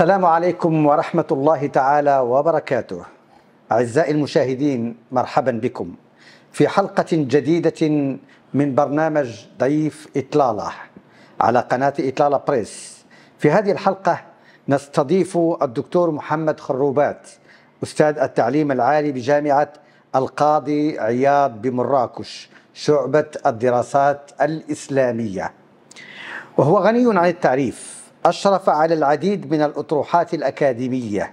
السلام عليكم ورحمة الله تعالى وبركاته. أعزائي المشاهدين مرحبا بكم في حلقة جديدة من برنامج ضيف إطلالة على قناة إطلالة بريس. في هذه الحلقة نستضيف الدكتور محمد خروبات أستاذ التعليم العالي بجامعة القاضي عياض بمراكش شعبة الدراسات الإسلامية. وهو غني عن التعريف أشرف على العديد من الأطروحات الأكاديمية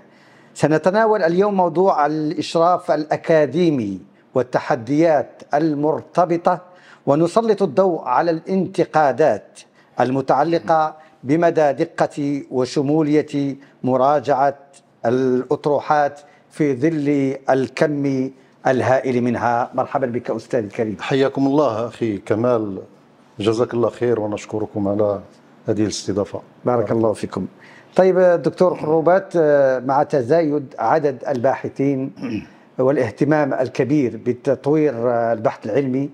سنتناول اليوم موضوع الإشراف الأكاديمي والتحديات المرتبطة ونسلط الضوء على الانتقادات المتعلقة بمدى دقة وشمولية مراجعة الأطروحات في ظل الكم الهائل منها مرحبا بك أستاذ الكريم حياكم الله أخي كمال جزاك الله خير ونشكركم على هذه الاستضافه بارك الله فيكم طيب دكتور حروبات آه، مع تزايد عدد الباحثين والاهتمام الكبير بتطوير آه، البحث العلمي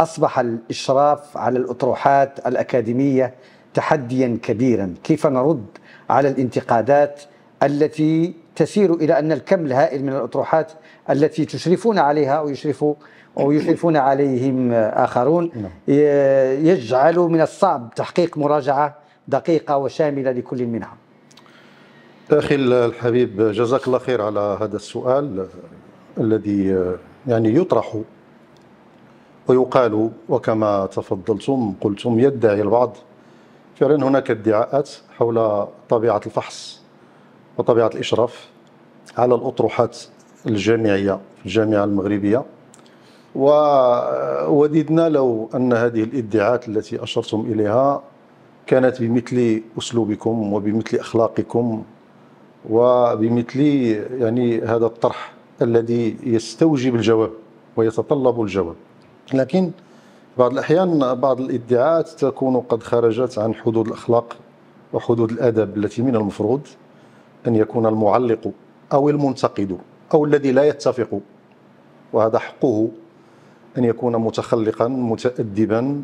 اصبح الاشراف على الاطروحات الاكاديميه تحديا كبيرا كيف نرد على الانتقادات التي تسير الى ان الكم الهائل من الاطروحات التي تشرفون عليها او يشرف ويحلفون عليهم آخرون نعم. يجعل من الصعب تحقيق مراجعة دقيقة وشاملة لكل منها أخي الحبيب جزاك الله خير على هذا السؤال آه، الذي آه، يعني يطرح ويقال وكما تفضلتم قلتم يدعي البعض فعلا هناك ادعاءات حول طبيعة الفحص وطبيعة الإشراف على الأطروحات الجامعية في الجامعة المغربية ووددنا آه، لو أن هذه الادعاءات التي أشرتم إليها كانت بمثل أسلوبكم وبمثل أخلاقكم وبمثل يعني هذا الطرح الذي يستوجب الجواب ويتطلب الجواب لكن بعض الأحيان بعض الادعاءات تكون قد خرجت عن حدود الأخلاق وحدود الأدب التي من المفروض أن يكون المعلق أو المنتقد أو الذي لا يتفق وهذا حقه ان يكون متخلقا متادبا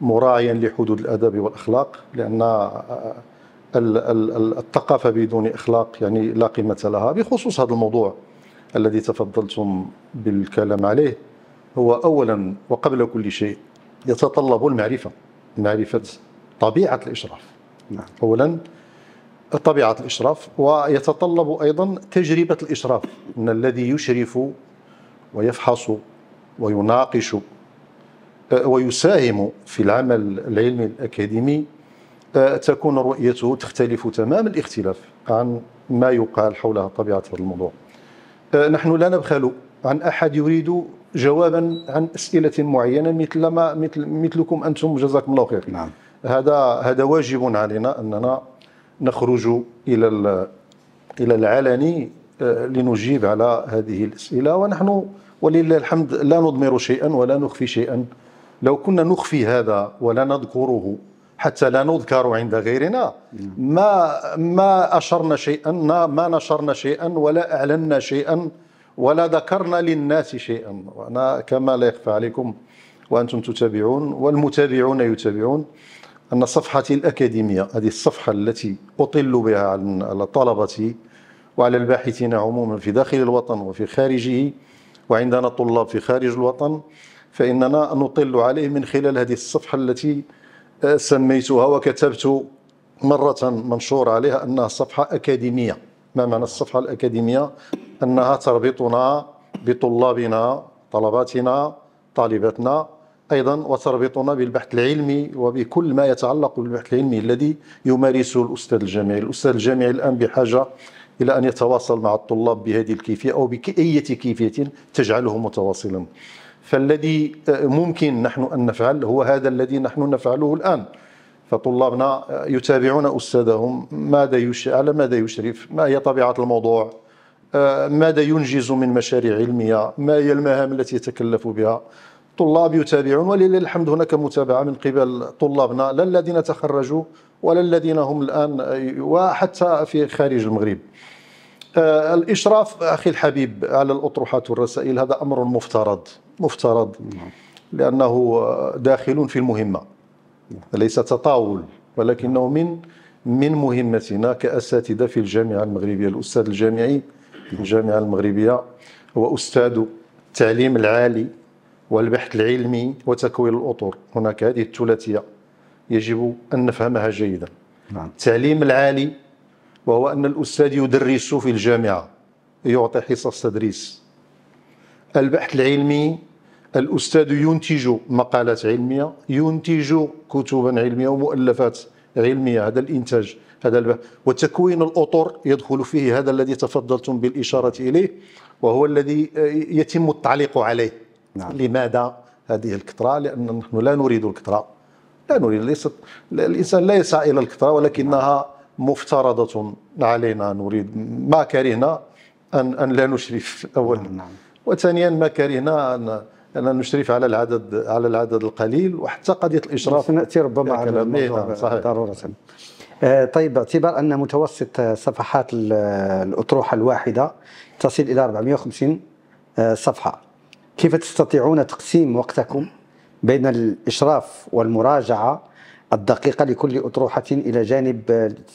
مراعيا لحدود الادب والاخلاق لان آه، آه، الثقافه بدون اخلاق يعني لا قيمه لها بخصوص هذا الموضوع الذي تفضلتم بالكلام عليه هو اولا وقبل كل شيء يتطلب المعرفه معرفه طبيعه الاشراف نعم. اولا طبيعه الاشراف ويتطلب ايضا تجربه الاشراف ان الذي يشرف ويفحص ويناقش آه، ويساهم في العمل العلمي الأكاديمي آه، تكون رؤيته تختلف تمام الاختلاف عن ما يقال حول طبيعة هذا الموضوع آه، نحن لا نبخل عن أحد يريد جوابا عن أسئلة معينة مثل ما مثل مثلكم أنتم جزاكم الله خير نعم. هذا هذا واجب علينا أننا نخرج إلى إلى العلني لنجيب على هذه الأسئلة ونحن ولله الحمد لا نضمر شيئا ولا نخفي شيئا لو كنا نخفي هذا ولا نذكره حتى لا نذكر عند غيرنا ما ما اشرنا شيئا ما نشرنا شيئا ولا اعلنا شيئا ولا ذكرنا للناس شيئا وانا كما لا يخفى عليكم وانتم تتابعون والمتابعون يتابعون ان صفحتي الاكاديميه هذه الصفحه التي اطل بها على طلبتي وعلى الباحثين عموما في داخل الوطن وفي خارجه وعندنا طلاب في خارج الوطن فإننا نطل عليه من خلال هذه الصفحة التي آه، سميتها وكتبت مرة منشور عليها أنها صفحة أكاديمية ما معنى الصفحة الأكاديمية؟ أنها تربطنا بطلابنا طلباتنا طالباتنا أيضا وتربطنا بالبحث العلمي وبكل ما يتعلق بالبحث العلمي الذي يمارسه الأستاذ الجامعي الأستاذ الجامعي الآن بحاجة إلى أن يتواصل مع الطلاب بهذه الكيفية أو بأي كيفية تجعله متواصلا فالذي آه، ممكن نحن أن نفعل هو هذا الذي نحن نفعله الآن فطلابنا آه، يتابعون أستاذهم ماذا يش... على ماذا يشرف ما هي طبيعة الموضوع آه، ماذا ينجز من مشاريع علمية ما هي المهام التي يتكلف بها طلاب يتابعون ولله الحمد هناك متابعة من قبل طلابنا لا الذين تخرجوا ولا الذين هم الآن وحتى في خارج المغرب آه، الإشراف أخي الحبيب على الأطروحات والرسائل هذا أمر مفترض مفترض لأنه داخل في المهمة ليس تطاول ولكنه من من مهمتنا كأساتذة في الجامعة المغربية الأستاذ الجامعي في الجامعة المغربية هو أستاذ التعليم العالي والبحث العلمي وتكوين الأطر هناك هذه الثلاثية يجب أن نفهمها جيدا نعم. التعليم العالي وهو أن الأستاذ يدرس في الجامعة يعطي حصص تدريس البحث العلمي الأستاذ ينتج مقالات علمية ينتج كتبا علمية ومؤلفات علمية هذا الإنتاج هذا البحث وتكوين الأطر يدخل فيه هذا الذي تفضلتم بالإشارة إليه وهو الذي يتم التعليق عليه نعم. لماذا هذه الكثرة لأن نحن لا نريد الكثرة لا نريد ليست الإنسان لا يسعى إلى الكثرة ولكنها نعم. مفترضة علينا نريد ما كرهنا أن, أن لا نشرف أولا نعم. نعم. وثانيا ما كرهنا أن أن نشرف على العدد على العدد القليل وحتى قضية الإشراف سنأتي ربما على إيه، الموضوع نعم، ضرورة آه، طيب باعتبار أن متوسط صفحات الأطروحة الواحدة تصل إلى 450 آه، صفحة كيف تستطيعون تقسيم وقتكم بين الإشراف والمراجعة الدقيقة لكل أطروحة إلى جانب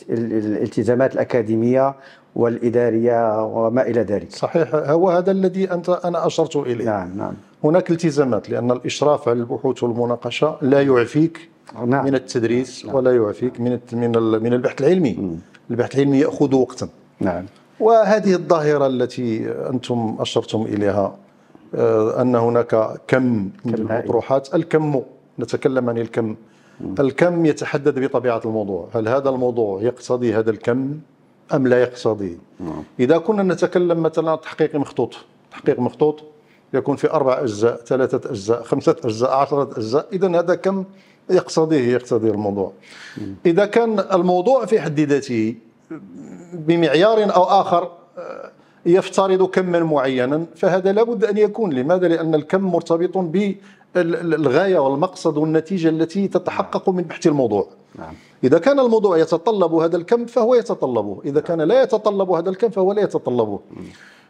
الالتزامات الأكاديمية والإدارية وما إلى ذلك صحيح هو هذا الذي أنت أنا أشرت إليه نعم نعم هناك التزامات لأن الإشراف على البحوث والمناقشة لا يعفيك نعم. من التدريس نعم. ولا يعفيك من من من البحث العلمي م. البحث العلمي يأخذ وقتا نعم وهذه الظاهرة التي أنتم أشرتم إليها آه، أن هناك كم من الأطروحات الكم نتكلم عن الكم الكم يتحدد بطبيعة الموضوع هل هذا الموضوع يقتضي هذا الكم أم لا يقتضي نعم. إذا كنا نتكلم مثلا تحقيق مخطوط تحقيق مخطوط يكون في أربع أجزاء ثلاثة أجزاء خمسة أجزاء عشرة أجزاء إذا هذا كم يقتضيه يقتضي الموضوع نعم. إذا كان الموضوع في حد ذاته بمعيار أو آخر آه، يفترض كما معينا فهذا لابد أن يكون لماذا؟ لأن الكم مرتبط الغايه والمقصد والنتيجه التي تتحقق من بحث الموضوع نعم. اذا كان الموضوع يتطلب هذا الكم فهو يتطلبه اذا كان لا يتطلب هذا الكم فهو لا يتطلبه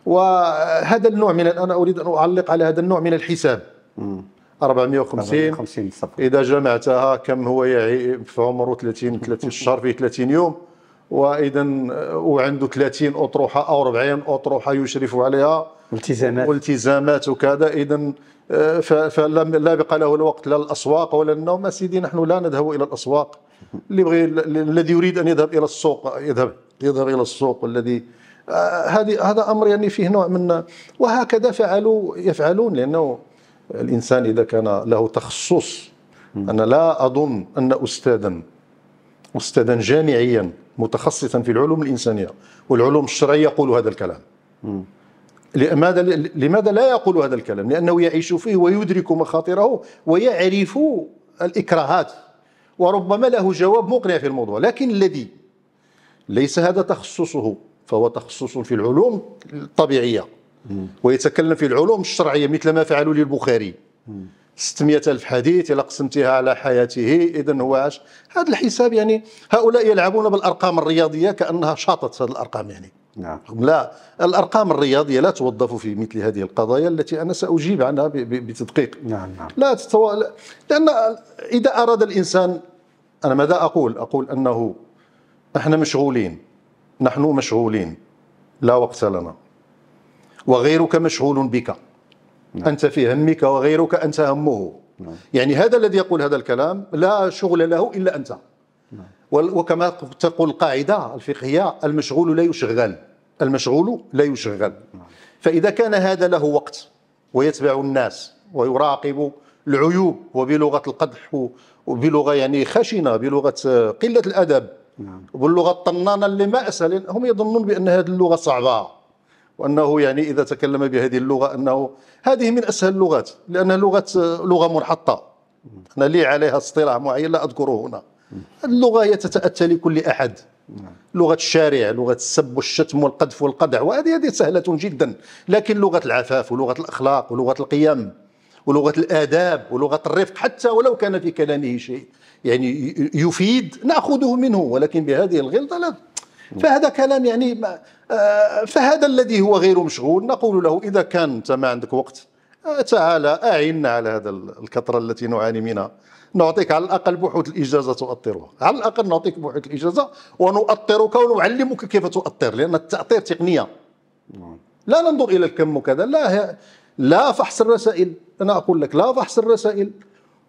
وهذا النوع من انا اريد ان اعلق على هذا النوع من الحساب مم. 450 450 اذا جمعتها كم هو يعي في عمره 30 30 الشهر فيه 30 يوم واذا وعنده 30 اطروحه او 40 اطروحه يشرف عليها التزامات والتزامات وكذا اذا آه، فلم لا بقى له الوقت لا الاسواق ولا النوم سيدي نحن لا نذهب الى الاسواق اللي بغي الذي يريد ان يذهب الى السوق يذهب يذهب الى السوق والذي آه، هذه هذا امر يعني فيه نوع من وهكذا فعلوا يفعلون لانه الانسان اذا كان له تخصص انا لا اظن ان استاذا استاذا جامعيا متخصصا في العلوم الانسانيه والعلوم الشرعيه يقول هذا الكلام لماذا لماذا لا يقول هذا الكلام؟ لانه يعيش فيه ويدرك مخاطره ويعرف الاكراهات وربما له جواب مقنع في الموضوع، لكن الذي ليس هذا تخصصه فهو تخصص في العلوم الطبيعيه ويتكلم في العلوم الشرعيه مثل ما فعلوا للبخاري 600 ألف حديث إلا قسمتها على حياته إذا هو عاش هذا الحساب يعني هؤلاء يلعبون بالأرقام الرياضية كأنها شاطت هذه الأرقام يعني نعم. لا الارقام الرياضيه لا توظف في مثل هذه القضايا التي انا ساجيب عنها بتدقيق نعم نعم لا تتو... لان اذا اراد الانسان انا ماذا اقول؟ اقول انه نحن مشغولين نحن مشغولين لا وقت لنا وغيرك مشغول بك نعم. انت في همك وغيرك انت همه نعم. يعني هذا الذي يقول هذا الكلام لا شغل له الا انت نعم. وكما تقول القاعدة الفقهية المشغول لا يشغل المشغول لا يشغل فإذا كان هذا له وقت ويتبع الناس ويراقب العيوب وبلغة القدح وبلغة يعني خشنة بلغة آه، قلة الأدب وباللغة نعم. الطنانة اللي ما أسهل هم يظنون بأن هذه اللغة صعبة وأنه يعني إذا تكلم بهذه اللغة أنه هذه من أسهل اللغات لأنها لغة آه، لغة منحطة أنا لي عليها اصطلاح معين لا أذكره هنا اللغه هي تتاتى لكل احد لغه الشارع لغه السب والشتم والقذف والقدع وهذه هذه سهله جدا لكن لغه العفاف ولغه الاخلاق ولغه القيم ولغه الاداب ولغه الرفق حتى ولو كان في كلامه شيء يعني يفيد ناخذه منه ولكن بهذه الغلطه لا فهذا كلام يعني آه، فهذا الذي هو غير مشغول نقول له اذا كان انت ما عندك وقت آه، تعال اعنا على هذا الكثره التي نعاني منها نعطيك على الاقل بحوث الاجازه تؤطرها على الاقل نعطيك بحوث الاجازه ونؤطرك ونعلمك كيف تؤطر لان التاطير تقنيه لا ننظر الى الكم وكذا لا لا فحص الرسائل انا اقول لك لا فحص الرسائل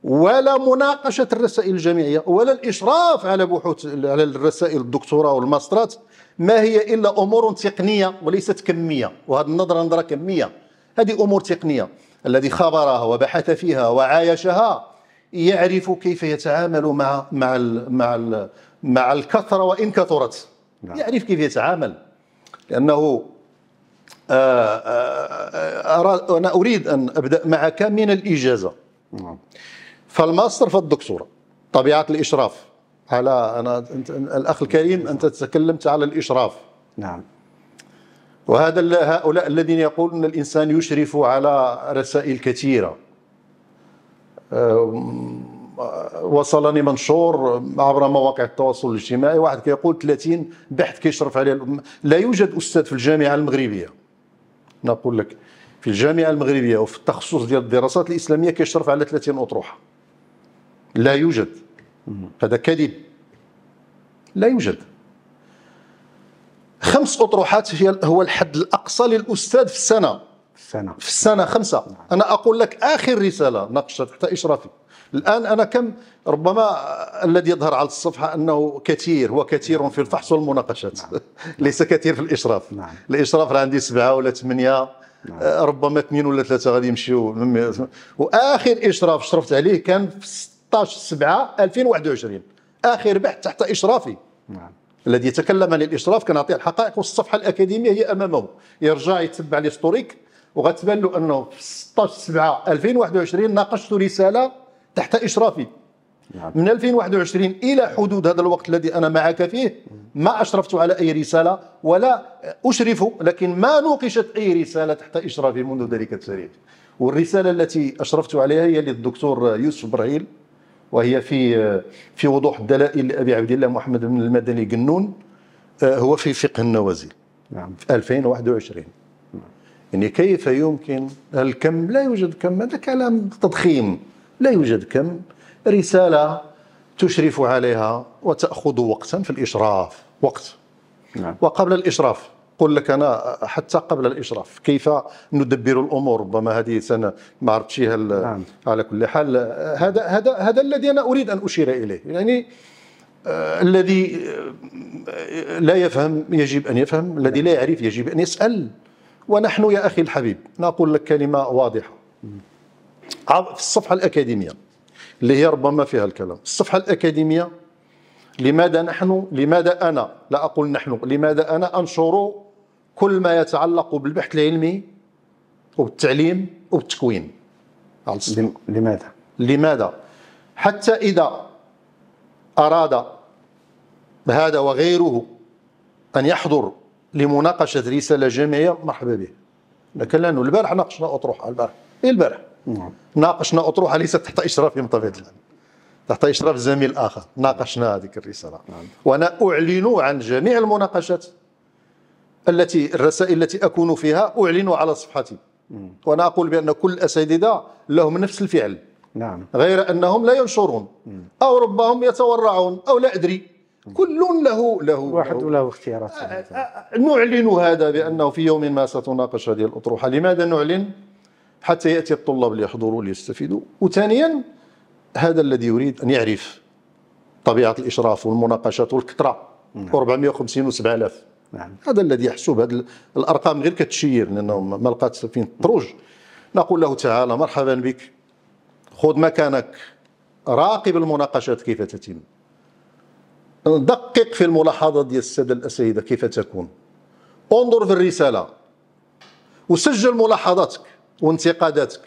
ولا مناقشه الرسائل الجامعيه ولا الاشراف على بحوث على الرسائل الدكتوراه والماسترات ما هي الا امور تقنيه وليست كميه وهذه النظره نظره كميه هذه امور تقنيه الذي خبرها وبحث فيها وعايشها يعرف كيف يتعامل مع مع الـ مع الـ مع الكثره وان كثرت نعم. يعرف كيف يتعامل لانه آآ آه، آآ آه، آه، انا اريد ان ابدا معك من الاجازه نعم. فالماستر فالدكتوراه طبيعه الاشراف على انا أنت الاخ الكريم انت تكلمت على الاشراف نعم وهذا هؤلاء الذين يقولون الانسان يشرف على رسائل كثيره آه، وصلني منشور عبر مواقع التواصل الاجتماعي واحد كيقول 30 بحث كيشرف عليه لا يوجد استاذ في الجامعه المغربيه نقول لك في الجامعه المغربيه وفي التخصص ديال الدراسات الاسلاميه كيشرف على 30 اطروحه لا يوجد هذا كذب لا يوجد خمس اطروحات هي هو الحد الاقصى للاستاذ في السنه في السنة في السنة خمسة نعم. أنا أقول لك آخر رسالة ناقشتها تحت إشرافي الآن أنا كم ربما الذي يظهر على الصفحة أنه كثير هو كثير نعم. في الفحص والمناقشات نعم. ليس كثير في الإشراف نعم. الإشراف عندي سبعة ولا ثمانية نعم. آه، ربما اثنين ولا ثلاثة غادي يمشيو وآخر إشراف شرفت عليه كان في 16 7 2021 آخر بحث تحت إشرافي نعم. الذي يتكلم عن الاشراف كنعطيه الحقائق والصفحه الاكاديميه هي امامه يرجع يتبع الهيستوريك وغتبان له انه في 16 7 2021 ناقشت رساله تحت اشرافي نعم. من 2021 الى حدود هذا الوقت الذي انا معك فيه ما اشرفت على اي رساله ولا اشرف لكن ما نوقشت اي رساله تحت اشرافي منذ ذلك التاريخ والرساله التي اشرفت عليها هي للدكتور يوسف برعيل وهي في في وضوح الدلائل لابي عبد الله محمد بن المدني قنون آه، هو في فقه النوازل نعم في 2021 يعني كيف يمكن الكم لا يوجد كم هذا كلام تضخيم لا يوجد كم رسالة تشرف عليها وتأخذ وقتا في الإشراف وقت نعم. وقبل الإشراف قل لك أنا حتى قبل الإشراف كيف ندبر الأمور ربما هذه سنة ما عرفتش نعم. على كل حال هذا هذا هذا الذي أنا أريد أن أشير إليه يعني آه، الذي آه، لا يفهم يجب ان يفهم الذي لا يعرف يجب ان يسال ونحن يا أخي الحبيب نقول لك كلمة واضحة في الصفحة الأكاديمية اللي هي ربما فيها الكلام الصفحة الأكاديمية لماذا نحن لماذا أنا لا أقول نحن لماذا أنا أنشر كل ما يتعلق بالبحث العلمي وبالتعليم وبالتكوين لماذا لماذا حتى إذا أراد هذا وغيره أن يحضر لمناقشه رساله جامعيه مرحبا به لكن لانه البارح ناقشنا اطروحه البارح ايه البارح نعم. ناقشنا اطروحه ليست تحت اشرافي من طبيعه الحال تحت اشراف زميل اخر ناقشنا هذيك الرساله نعم. وانا اعلن عن جميع المناقشات التي الرسائل التي اكون فيها اعلن على صفحتي وانا اقول بان كل الاساتذه لهم نفس الفعل نعم غير انهم لا ينشرون او ربهم يتورعون او لا ادري كل له له واحد له, له اختيارات آه، آه، نعلن هذا بانه في يوم ما ستناقش هذه الاطروحه لماذا نعلن حتى ياتي الطلاب ليحضروا ليستفيدوا وثانيا هذا الذي يريد ان يعرف طبيعه الاشراف والمناقشات والكثره نعم. 450 و7000 نعم. هذا الذي يحسب هذه الارقام غير كتشير لانه ما لقات فين تروج نقول له تعالى مرحبا بك خذ مكانك راقب المناقشات كيف تتم ندقق في الملاحظه ديال الساده الاساتذه كيف تكون انظر في الرساله وسجل ملاحظاتك وانتقاداتك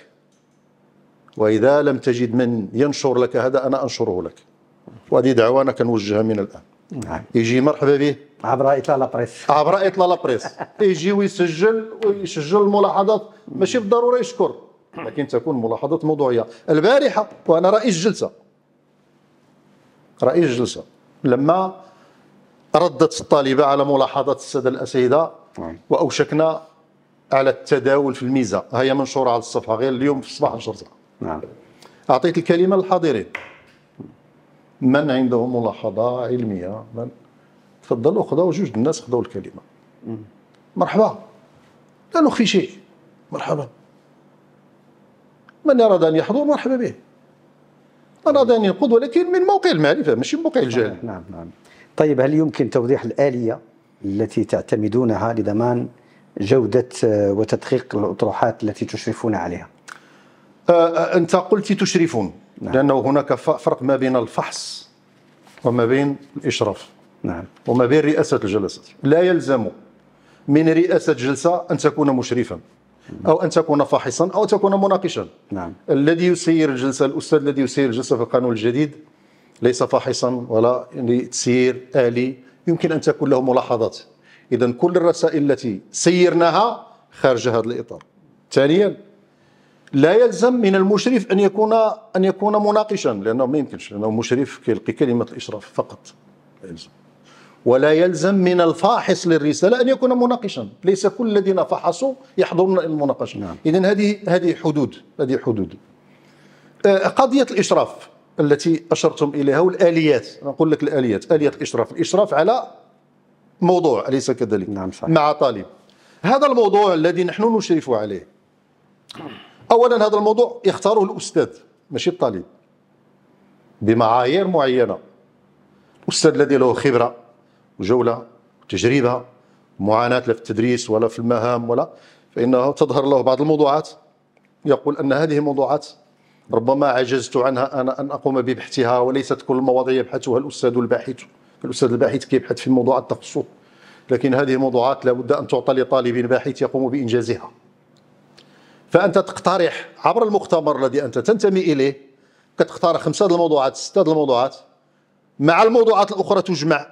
واذا لم تجد من ينشر لك هذا انا انشره لك وهذه دعوه انا كنوجهها من الان نعم يجي مرحبا به عبر اطلاله بريس عبر اطلاله بريس يجي ويسجل ويسجل الملاحظات ماشي بالضروره يشكر لكن تكون ملاحظات موضوعيه البارحه وانا رئيس جلسه رئيس جلسه لما ردت الطالبة على ملاحظات السادة الأسيدة نعم. وأوشكنا على التداول في الميزة هي منشورة على الصفحة غير اليوم في الصباح نشرتها نعم أعطيت الكلمة للحاضرين من عنده ملاحظة علمية من تفضل خذوا جوج الناس خذوا الكلمة مرحبا لا نخفي شيء مرحبا من أراد أن يحضر مرحبا به أنا هذا ينقض ولكن من موقع المعرفة ماشي من موقع الجهل نعم نعم طيب هل يمكن توضيح الآلية التي تعتمدونها لضمان جودة آه، وتدقيق الأطروحات التي تشرفون عليها آه، آه، أنت قلت تشرفون نعم. لأنه هناك فرق ما بين الفحص وما بين الإشراف نعم. وما بين رئاسة الجلسات لا يلزم من رئاسة جلسة أن تكون مشرفا او ان تكون فاحصا او تكون مناقشا نعم الذي يسير الجلسه الاستاذ الذي يسير الجلسه في القانون الجديد ليس فاحصا ولا تسيير الي يمكن ان تكون له ملاحظات اذا كل الرسائل التي سيرناها خارج هذا الاطار ثانيا لا يلزم من المشرف ان يكون ان يكون مناقشا لانه ما يمكنش لانه المشرف كيلقي كلمه الاشراف فقط لا يلزم ولا يلزم من الفاحص للرسالة أن يكون مناقشا ليس كل الذين فحصوا يحضرون المناقشة نعم. إذن هذه هذه حدود هذه حدود آه، قضية الإشراف التي أشرتم إليها والآليات نقول لك الآليات آلية الإشراف الإشراف على موضوع أليس كذلك نعم صحيح. مع طالب هذا الموضوع الذي نحن نشرف عليه أولا هذا الموضوع يختاره الأستاذ ماشي الطالب بمعايير معينة الأستاذ الذي له خبرة وجوله وتجربه معاناه لا في التدريس ولا في المهام ولا فانه تظهر له بعض الموضوعات يقول ان هذه الموضوعات ربما عجزت عنها انا ان اقوم ببحثها وليست كل المواضيع يبحثها الاستاذ الباحث الاستاذ الباحث كيبحث في موضوعات تخصه لكن هذه الموضوعات لابد ان تعطى لطالب باحث يقوم بانجازها فانت تقترح عبر المختبر الذي انت تنتمي اليه كتختار خمسه الموضوعات سته الموضوعات مع الموضوعات الاخرى تجمع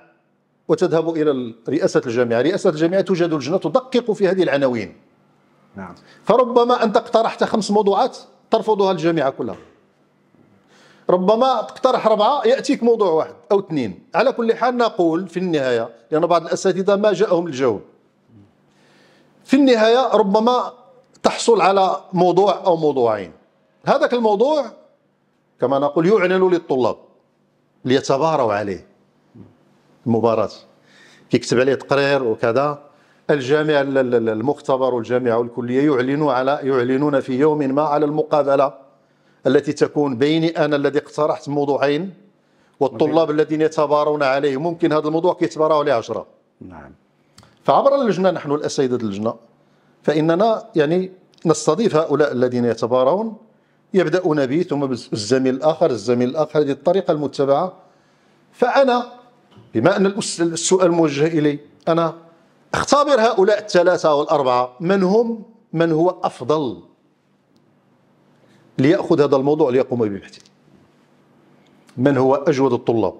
وتذهب إلى رئاسة الجامعة رئاسة الجامعة توجد لجنة تدقق في هذه العناوين نعم. فربما أنت اقترحت خمس موضوعات ترفضها الجامعة كلها ربما تقترح اربعه يأتيك موضوع واحد أو اثنين على كل حال نقول في النهاية لأن بعض الأساتذة ما جاءهم الجواب في النهاية ربما تحصل على موضوع أو موضوعين هذاك الموضوع كما نقول يعلن للطلاب ليتباروا عليه المباراه كيكتب عليه تقرير وكذا الجامع المختبر والجامعه والكليه يعلنوا على يعلنون في يوم ما على المقابله التي تكون بيني انا الذي اقترحت موضوعين والطلاب الذين يتبارون عليه ممكن هذا الموضوع كيتباراو عليه 10 نعم فعبر اللجنه نحن الاساتذه اللجنه فاننا يعني نستضيف هؤلاء الذين يتبارون يبدأون بي ثم بالزميل الآخر الزميل الآخر هذه الطريقة المتبعة فأنا بما أن السؤال موجه إلي أنا اختبر هؤلاء الثلاثة والأربعة من هم من هو أفضل ليأخذ هذا الموضوع ليقوم ببحثه من هو أجود الطلاب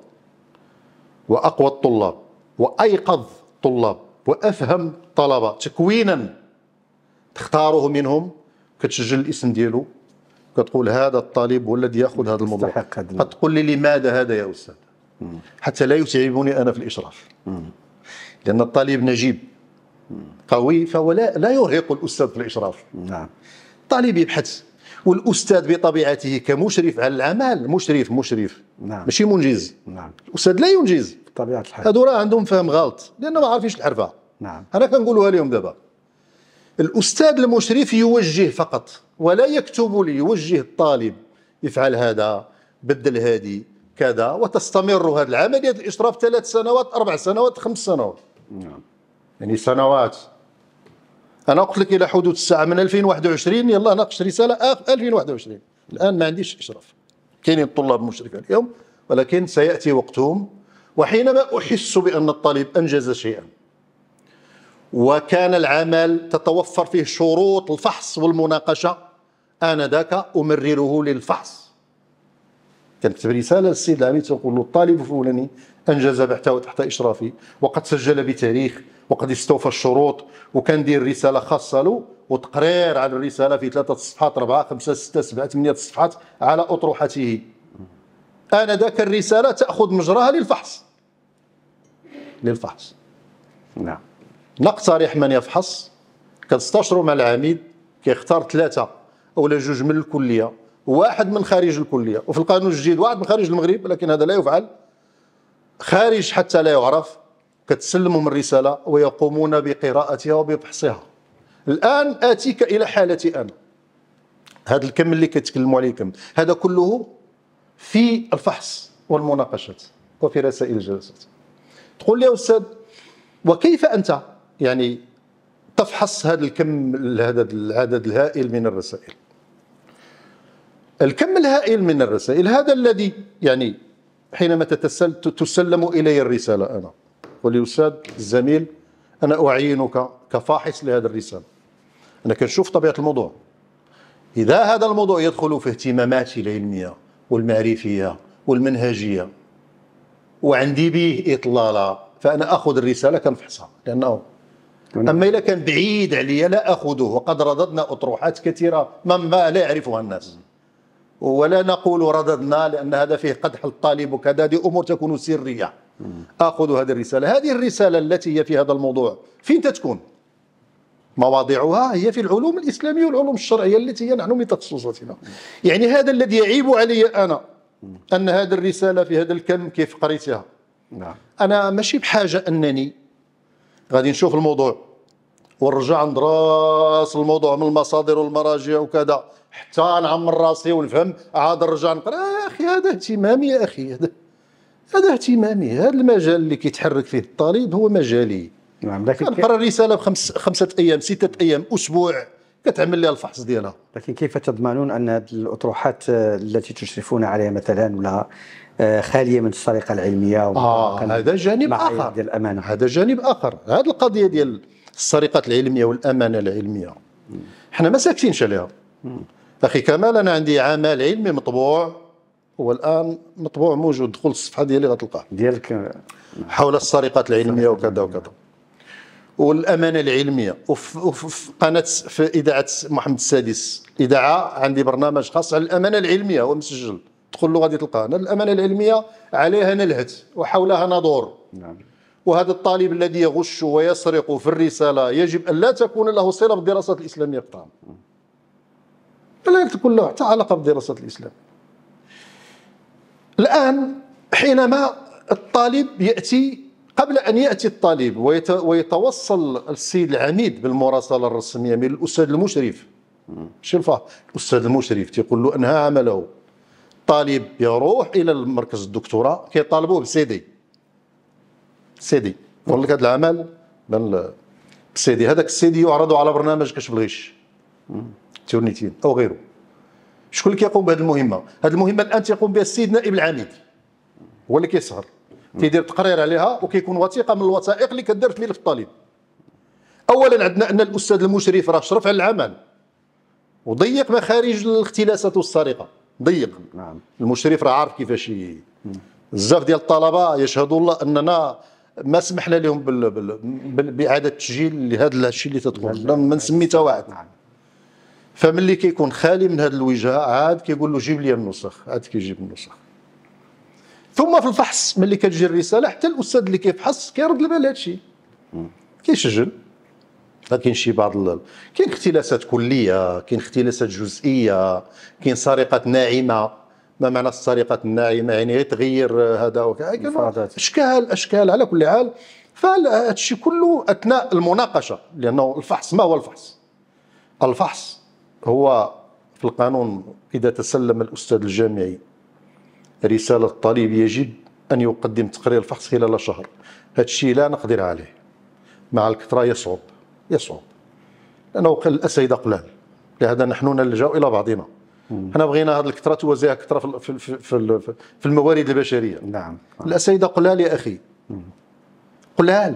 وأقوى الطلاب وأيقظ الطلاب وأفهم الطلبة تكوينا تختاره منهم كتسجل الاسم ديالو كتقول هذا الطالب هو الذي ياخذ هذا الموضوع قد تقول لي لماذا هذا يا استاذ حتى لا يتعبني انا في الاشراف لان الطالب نجيب قوي فهو لا لا يرهق الاستاذ في الاشراف نعم الطالب يبحث والاستاذ بطبيعته كمشرف على العمل مشرف مشرف نعم ماشي منجز نعم الاستاذ لا ينجز بطبيعه الحال هادو راه عندهم فهم غلط لان ما عارفينش الحرفه نعم انا كنقولوها لهم دابا الاستاذ المشرف يوجه فقط ولا يكتب لي يوجه الطالب افعل هذا بدل هذه كذا وتستمر هذه العملية الإشراف ثلاث سنوات أربع سنوات خمس سنوات نعم يعني سنوات أنا قلت لك إلى حدود الساعة من 2021 يلا ناقش رسالة آخر 2021 الآن ما عنديش إشراف كاينين الطلاب المشرفين اليوم ولكن سيأتي وقتهم وحينما أحس بأن الطالب أنجز شيئا وكان العمل تتوفر فيه شروط الفحص والمناقشة آنذاك أمرره للفحص كنكتب رساله للسيد العميد تنقول له الطالب الفلاني انجز بحثه تحت اشرافي وقد سجل بتاريخ وقد استوفى الشروط وكندير رساله خاصه له وتقرير على الرساله في ثلاثه الصفحات اربعه خمسه سته سبعه ثمانيه الصفحات على اطروحته انا ذاك الرساله تاخذ مجراها للفحص للفحص نعم نقترح من يفحص كنستشروا مع العميد كيختار ثلاثه أولا جوج من الكليه واحد من خارج الكلية وفي القانون الجديد واحد من خارج المغرب لكن هذا لا يفعل خارج حتى لا يعرف كتسلمهم الرسالة ويقومون بقراءتها وبفحصها الآن آتيك إلى حالتي أنا هذا الكم اللي كتكلموا عليكم هذا كله في الفحص والمناقشات وفي رسائل الجلسات تقول لي يا أستاذ وكيف أنت يعني تفحص هذا الكم هذا العدد الهائل من الرسائل الكم الهائل من الرسائل هذا الذي يعني حينما تتسل تسلم إلي الرسالة أنا وللاستاذ الزميل أنا أعينك كفاحص لهذا الرسالة أنا كنشوف طبيعة الموضوع إذا هذا الموضوع يدخل في اهتماماتي العلمية والمعرفية والمنهجية وعندي به إطلالة فأنا أخذ الرسالة كنفحصها لأنه أما إذا كان بعيد عليا لا أخذه وقد رددنا أطروحات كثيرة مما لا يعرفها الناس ولا نقول رددنا لأن هذا فيه قدح الطالب وكذا هذه أمور تكون سرية أخذ هذه الرسالة هذه الرسالة التي هي في هذا الموضوع فين تتكون مواضيعها هي في العلوم الإسلامية والعلوم الشرعية التي هي نحن من تخصصاتنا يعني هذا الذي يعيب علي أنا أن هذه الرسالة في هذا الكم كيف قريتها نعم. أنا ماشي بحاجة أنني غادي نشوف الموضوع ونرجع ندراس الموضوع من المصادر والمراجع وكذا حتى نعمر راسي ونفهم عاد نرجع نقرا آه يا اخي هذا اهتمامي يا اخي هذا هذا اهتمامي هذا المجال اللي كيتحرك فيه الطالب هو مجالي نعم لكن كنقرا الرساله بخمس خمسه ايام سته ايام اسبوع كتعمل لي الفحص ديالها لكن كيف تضمنون ان هذه الاطروحات آه، التي تشرفون عليها مثلا ولا آه، خاليه من السرقه العلميه آه هذا جانب اخر ديال الامانه هذا جانب اخر هذه القضيه ديال السرقات العلميه والامانه العلميه حنا ما ساكتينش عليها اخي كمال انا عندي عمل علمي مطبوع هو الان مطبوع موجود دخل الصفحه ديالي غتلقاه ديالك حول السرقات العلميه وكذا وكذا والامانه العلميه وفي قناه في اذاعه محمد السادس اذاعه عندي برنامج خاص على الامانه العلميه هو مسجل تدخل له غادي تلقاه الامانه العلميه عليها نلهت وحولها ندور نعم وهذا الطالب الذي يغش ويسرق في الرساله يجب ان لا تكون له صله بالدراسات الاسلاميه قطعا لا كلها حتى علاقه بدراسه الاسلام الان حينما الطالب ياتي قبل ان ياتي الطالب ويتوصل السيد العميد بالمراسله الرسميه من الاستاذ المشرف ماشي الاستاذ المشرف تيقول له انهى عمله الطالب يروح الى مركز الدكتوراه كيطالبوه بسيدي سيدي يقول لك هذا العمل سيدي هذاك السيدي يعرض على برنامج كشف الغش تورنيتين او غيره شكون اللي كيقوم بهذه المهمه هذه المهمه الان تيقوم بها السيد نائب العميد هو اللي كيسهر تيدير تقرير عليها وكيكون وثيقه من الوثائق اللي كدار في ملف الطالب اولا عندنا ان الاستاذ المشرف راه شرف على العمل وضيق مخارج الاختلاسات والسرقه ضيق نعم المشرف راه عارف كيفاش بزاف ديال الطلبه يشهد الله اننا ما سمحنا لهم باعاده التسجيل لهذا الشيء اللي تدخل ما نعم. نسمي حتى واحد نعم. فملي كيكون خالي من هذه الوجهه عاد كيقول له جيب لي النسخ عاد كيجيب النسخ ثم في الفحص ملي كتجي الرساله حتى الاستاذ اللي كيفحص كيرد البال هذا الشيء كيسجل كاين شي بعض كاين اختلاسات كليه كاين اختلاسات جزئيه كاين سرقه ناعمه ما معنى السرقه الناعمه يعني غير تغيير هذا اشكال اشكال على كل حال فهذا الشيء كله اثناء المناقشه لانه الفحص ما هو الفحص الفحص هو في القانون إذا تسلم الأستاذ الجامعي رسالة الطالب يجب أن يقدم تقرير الفحص خلال شهر هذا الشيء لا نقدر عليه مع الكثرة يصعب يصعب لأنه الأسئلة قلال لهذا نحن نلجأ إلى بعضنا احنا بغينا هذه الكثره توزيع كثره في, في, في, في الموارد البشريه نعم الأسئلة قلال يا اخي قلال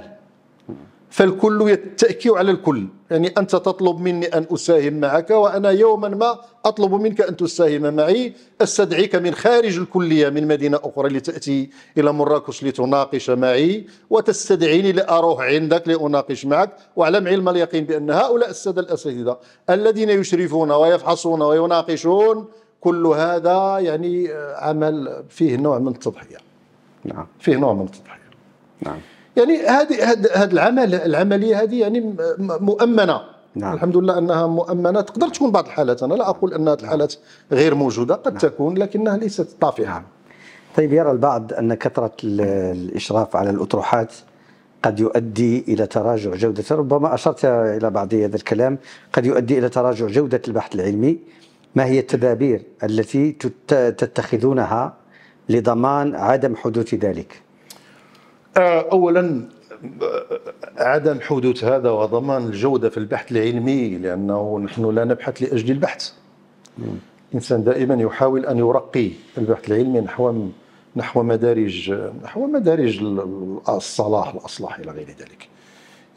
فالكل يتأكي على الكل يعني أنت تطلب مني أن أساهم معك وأنا يوما ما أطلب منك أن تساهم معي أستدعيك من خارج الكلية من مدينة أخرى لتأتي إلى مراكش لتناقش معي وتستدعيني لأروح عندك لأناقش معك واعلم علم اليقين بأن هؤلاء السادة الأساتذة الذين يشرفون ويفحصون ويناقشون كل هذا يعني عمل فيه نوع من التضحية نعم فيه نوع من التضحية نعم يعني هذه هذه العمل العمليه هذه يعني مؤمنه نعم. الحمد لله انها مؤمنه تقدر تكون بعض الحالات انا لا اقول ان هذه نعم. الحالات غير موجوده قد نعم. تكون لكنها ليست طافئه نعم. طيب يرى البعض ان كثره الاشراف على الاطروحات قد يؤدي الى تراجع جوده ربما اشرت الى بعض هذا الكلام قد يؤدي الى تراجع جوده البحث العلمي ما هي التدابير التي تتخذونها لضمان عدم حدوث ذلك آه، اولا آه، عدم حدوث هذا وضمان الجوده في البحث العلمي لانه نحن لا نبحث لاجل البحث الانسان دائما يحاول ان يرقي البحث العلمي نحو نحو مدارج نحو مدارج الصلاح الاصلاح الى غير ذلك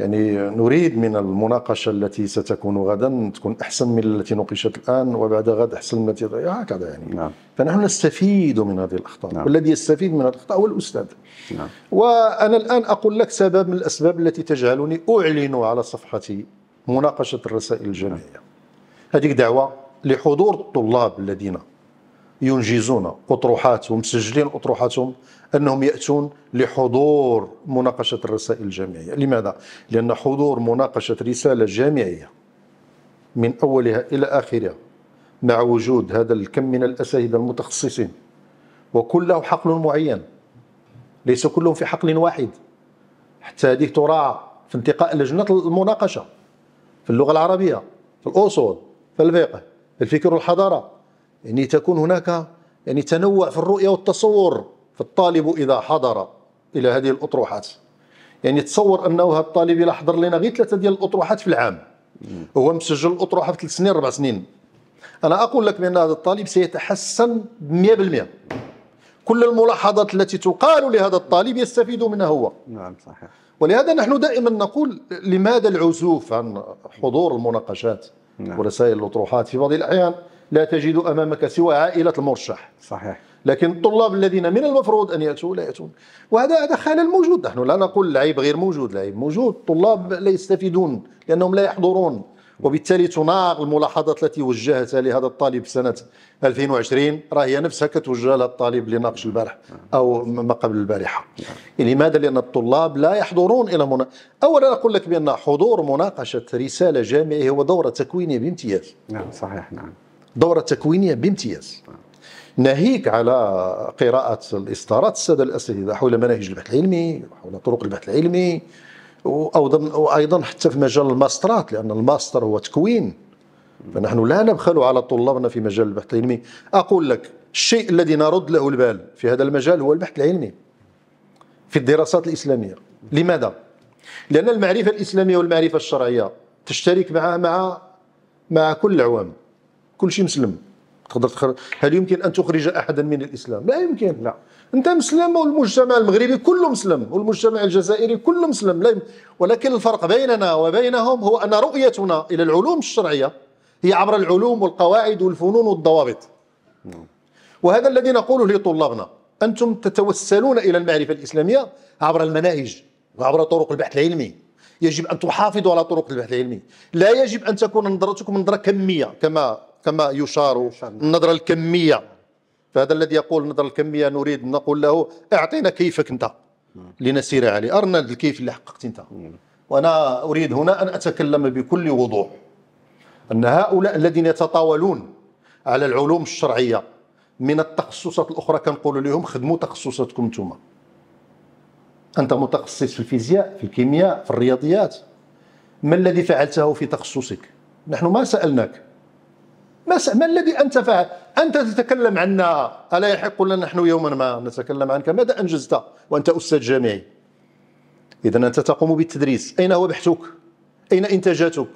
يعني نريد من المناقشه التي ستكون غدا تكون احسن من التي نوقشت الان وبعد غد احسن من التي هكذا يعني نعم. فنحن نستفيد من هذه الاخطاء نعم. والذي يستفيد من الاخطاء هو الاستاذ نعم. وانا الان اقول لك سبب من الاسباب التي تجعلني اعلن على صفحتي مناقشه الرسائل الجامعيه نعم. هذيك دعوه لحضور الطلاب الذين ينجزون اطروحات ومسجلين أطروحاتهم أنهم يأتون لحضور مناقشة الرسائل الجامعية لماذا؟ لأن حضور مناقشة رسالة جامعية من أولها إلى آخرها مع وجود هذا الكم من الأساتذة المتخصصين وكله حقل معين ليس كلهم في حقل واحد حتى هذه تراعى في انتقاء لجنة المناقشة في اللغة العربية في الأصول في الفقه في الفكر والحضارة يعني تكون هناك يعني تنوع في الرؤية والتصور فالطالب إذا حضر إلى هذه الأطروحات يعني تصور أنه هذا الطالب إلى حضر لنا غير ثلاثة ديال الأطروحات في العام هو مسجل الأطروحة في ثلاث سنين أربع سنين أنا أقول لك بأن هذا الطالب سيتحسن 100% كل الملاحظات التي تقال لهذا الطالب يستفيد منها هو نعم صحيح ولهذا نحن دائما نقول لماذا العزوف عن حضور المناقشات نعم. ورسائل الأطروحات في بعض الأحيان لا تجد أمامك سوى عائلة المرشح صحيح لكن الطلاب الذين من المفروض أن يأتوا لا يأتون وهذا هذا خلل موجود نحن لا نقول العيب غير موجود العيب موجود الطلاب لا يستفيدون لأنهم لا يحضرون وبالتالي تناق الملاحظات التي وجهتها لهذا الطالب سنة 2020 راه هي نفسها كتوجه لها الطالب اللي ناقش البارح أو ما قبل البارحة يعني لماذا؟ لأن الطلاب لا يحضرون إلى منا... أولا أقول لك بأن حضور مناقشة رسالة جامعية هو دورة تكوينية بامتياز نعم صحيح نعم دورة تكوينية بامتياز ناهيك على قراءة الإصدارات السادة الأساتذة حول مناهج البحث العلمي حول طرق البحث العلمي وأيضا حتى في مجال الماسترات لأن الماستر هو تكوين فنحن لا نبخل على طلابنا في مجال البحث العلمي أقول لك الشيء الذي نرد له البال في هذا المجال هو البحث العلمي في الدراسات الإسلامية لماذا؟ لأن المعرفة الإسلامية والمعرفة الشرعية تشترك مع مع مع كل العوام كل شيء مسلم تقدر تخرج هل يمكن ان تخرج احدا من الاسلام؟ لا يمكن لا انت مسلم والمجتمع المغربي كله مسلم والمجتمع الجزائري كله مسلم لا ولكن الفرق بيننا وبينهم هو ان رؤيتنا الى العلوم الشرعيه هي عبر العلوم والقواعد والفنون والضوابط وهذا الذي نقوله لطلابنا انتم تتوسلون الى المعرفه الاسلاميه عبر المناهج وعبر طرق البحث العلمي يجب ان تحافظوا على طرق البحث العلمي لا يجب ان تكون نظرتكم نظره كميه كما كما يشار النظرة الكمية فهذا الذي يقول النظرة الكمية نريد نقول له أعطينا كيفك أنت لنسير عليه أرنا الكيف اللي حققت أنت وأنا أريد هنا أن أتكلم بكل وضوح أن هؤلاء الذين يتطاولون على العلوم الشرعية من التخصصات الأخرى كنقول لهم خدموا تخصصاتكم انتم أنت متخصص في الفيزياء في الكيمياء في الرياضيات ما الذي فعلته في تخصصك نحن ما سألناك ما, س... ما الذي أنت فعل أنت تتكلم عنا ألا يحق لنا نحن يوما ما نتكلم عنك ماذا أنجزت وأنت أستاذ جامعي إذا أنت تقوم بالتدريس أين هو بحثك أين إنتاجاتك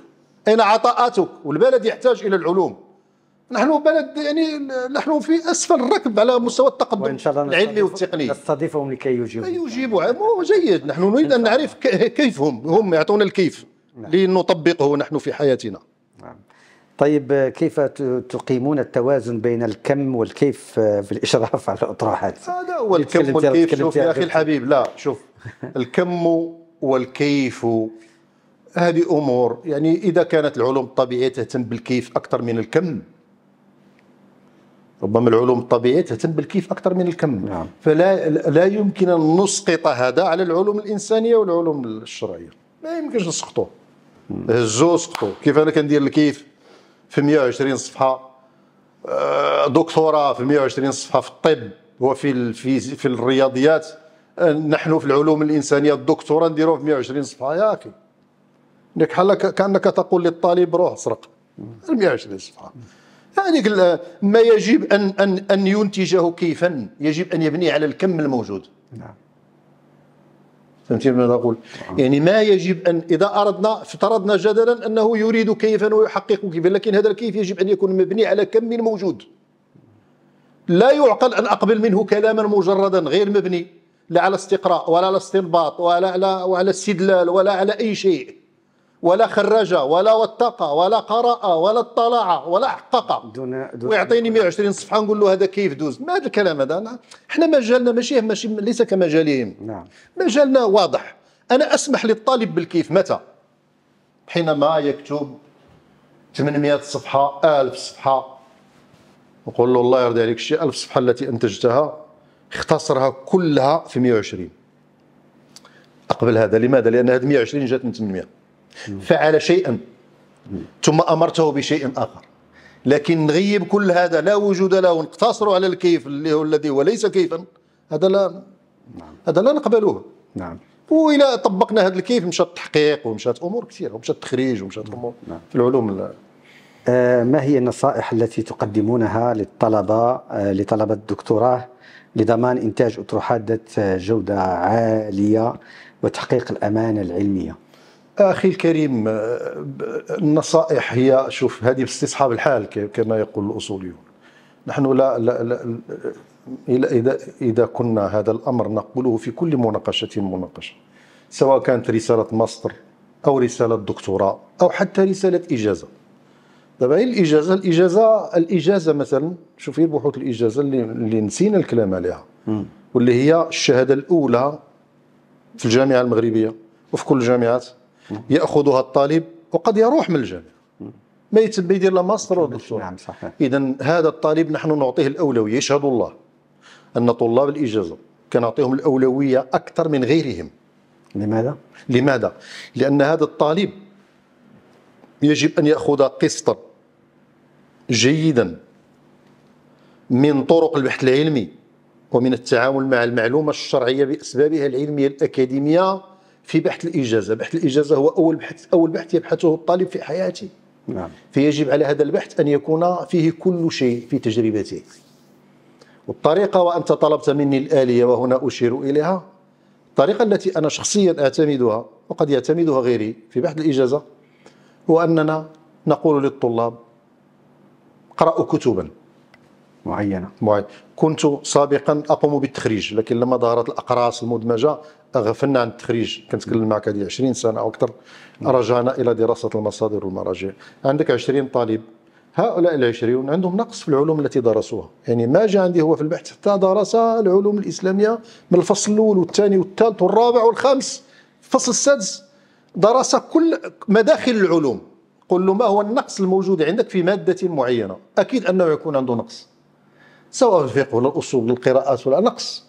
أين عطاءاتك والبلد يحتاج إلى العلوم نحن بلد يعني نحن في اسفل الركب على مستوى التقدم وإن شاء الله العلمي والتقني نستضيفهم لكي يجيبوا يجيبوا مو جيد نحن نريد ان نعرف كيف هم هم يعطونا الكيف نعم. لنطبقه نحن في حياتنا نعم. طيب كيف تقيمون التوازن بين الكم والكيف في الاشراف على الاطروحات؟ هذا هو الكم والكيف شوف يا اخي الحبيب لا شوف الكم والكيف هذه امور يعني اذا كانت العلوم الطبيعيه تهتم بالكيف اكثر من الكم ربما العلوم الطبيعيه تهتم بالكيف اكثر من الكم نعم. فلا لا يمكن ان نسقط هذا على العلوم الانسانيه والعلوم الشرعيه ما يمكنش نسقطوه هزوه سقطوه كيف انا كندير الكيف في 120 صفحه آه، دكتوراه في 120 صفحه في الطب وفي في في الرياضيات آه، نحن في العلوم الانسانيه الدكتوراه نديروه في 120 صفحه ياكي انك بحال كانك تقول للطالب روح اسرق 120 صفحه يعني ما يجب ان ان ان ينتجه كيفا يجب ان يبني على الكم الموجود نعم فهمتي ماذا نقول يعني ما يجب ان اذا اردنا افترضنا جدلا انه يريد كيفا ويحقق كيفا لكن هذا الكيف يجب ان يكون مبني على كم موجود لا يعقل ان اقبل منه كلاما مجردا غير مبني لا على استقراء ولا على استنباط ولا على ولا على استدلال ولا على اي شيء ولا خرج ولا وثق ولا قرأ ولا اطلع ولا حقق دون دون ويعطيني 120 صفحه نقول له هذا كيف دوز ما هذا الكلام هذا احنا مجالنا ماشي ماشي ليس كمجالهم نعم مجالنا واضح انا اسمح للطالب بالكيف متى حينما يكتب 800 صفحه 1000 صفحه نقول له الله يرضي عليك شي 1000 صفحه التي انتجتها اختصرها كلها في 120 اقبل هذا لماذا لان هذه 120 جات من 800 فعل شيئا ثم أمرته بشيء آخر لكن نغيب كل هذا لا وجود له نقتصر على الكيف اللي هو الذي هو ليس كيفا هذا لا نعم. هذا لا نقبلوه نعم وإلى طبقنا هذا الكيف مشى التحقيق ومشات أمور كثيرة ومشى التخريج ومشات أمور نعم. في العلوم آه ما هي النصائح التي تقدمونها للطلبة آه لطلبة الدكتوراه لضمان إنتاج أطروحات ذات جودة عالية وتحقيق الأمانة العلمية؟ اخي الكريم آه، النصائح هي شوف هذه باستصحاب الحال كما يقول الاصوليون نحن لا, لا, لا إذا, إذا كنا هذا الأمر نقوله في كل مناقشة مناقشة سواء كانت رسالة ماستر أو رسالة دكتوراه أو حتى رسالة إجازة دابا هي الإجازة الإجازة الإجازة مثلا شوفي البحوث الإجازة اللي, اللي نسينا الكلام عليها واللي هي الشهادة الأولى في الجامعة المغربية وفي كل الجامعات ياخذها الطالب وقد يروح من الجامعه ما يتبى يدير لا ماستر ولا نعم، دكتور نعم صحيح اذا هذا الطالب نحن نعطيه الاولويه يشهد الله ان طلاب الاجازه كنعطيهم الاولويه اكثر من غيرهم لماذا؟ لماذا؟ لان هذا الطالب يجب ان ياخذ قسطا جيدا من طرق البحث العلمي ومن التعامل مع المعلومه الشرعيه باسبابها العلميه الاكاديميه في بحث الإجازة بحث الإجازة هو أول بحث أول بحث يبحثه الطالب في حياته نعم. فيجب على هذا البحث أن يكون فيه كل شيء في تجربته والطريقة وأنت طلبت مني الآلية وهنا أشير إليها الطريقة التي أنا شخصيا أعتمدها وقد يعتمدها غيري في بحث الإجازة هو أننا نقول للطلاب قرأوا كتبا معينه معين كنت سابقا اقوم بالتخريج لكن لما ظهرت الاقراص المدمجه غفلنا عن التخريج كنتكلم معك هذه 20 سنه او اكثر نعم. رجعنا الى دراسه المصادر والمراجع عندك 20 طالب هؤلاء العشرين عندهم نقص في العلوم التي درسوها يعني ما جاء عندي هو في البحث حتى درس العلوم الإسلامية من الفصل الأول والثاني والثالث والرابع والخامس الفصل السادس درس كل مداخل العلوم قل له ما هو النقص الموجود عندك في مادة معينة أكيد أنه يكون عنده نقص سواء الفقه ولا الاصول ولا القراءات ولا نقص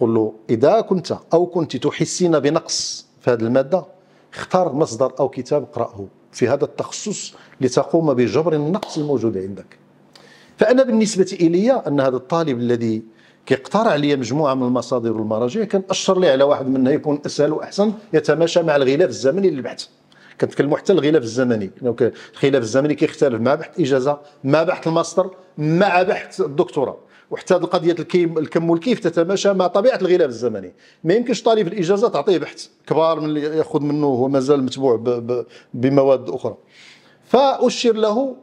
قل له اذا كنت او كنت تحسين بنقص في هذه الماده اختار مصدر او كتاب اقراه في هذا التخصص لتقوم بجبر النقص الموجود عندك فانا بالنسبه الي ان هذا الطالب الذي كيقترع لي مجموعه من المصادر والمراجع كان اشر لي على واحد منها يكون اسهل واحسن يتماشى مع الغلاف الزمني للبحث كنتكلموا حتى الغلاف الزمني الخلاف الزمني كيختلف مع بحث اجازه مع بحث الماستر مع بحث الدكتوراه وحتى القضيه الكم والكيف تتماشى مع طبيعه الغلاف الزمني ما يمكنش طالب الاجازه تعطيه بحث كبار من اللي ياخذ منه وهو مازال متبوع بمواد اخرى فاشير له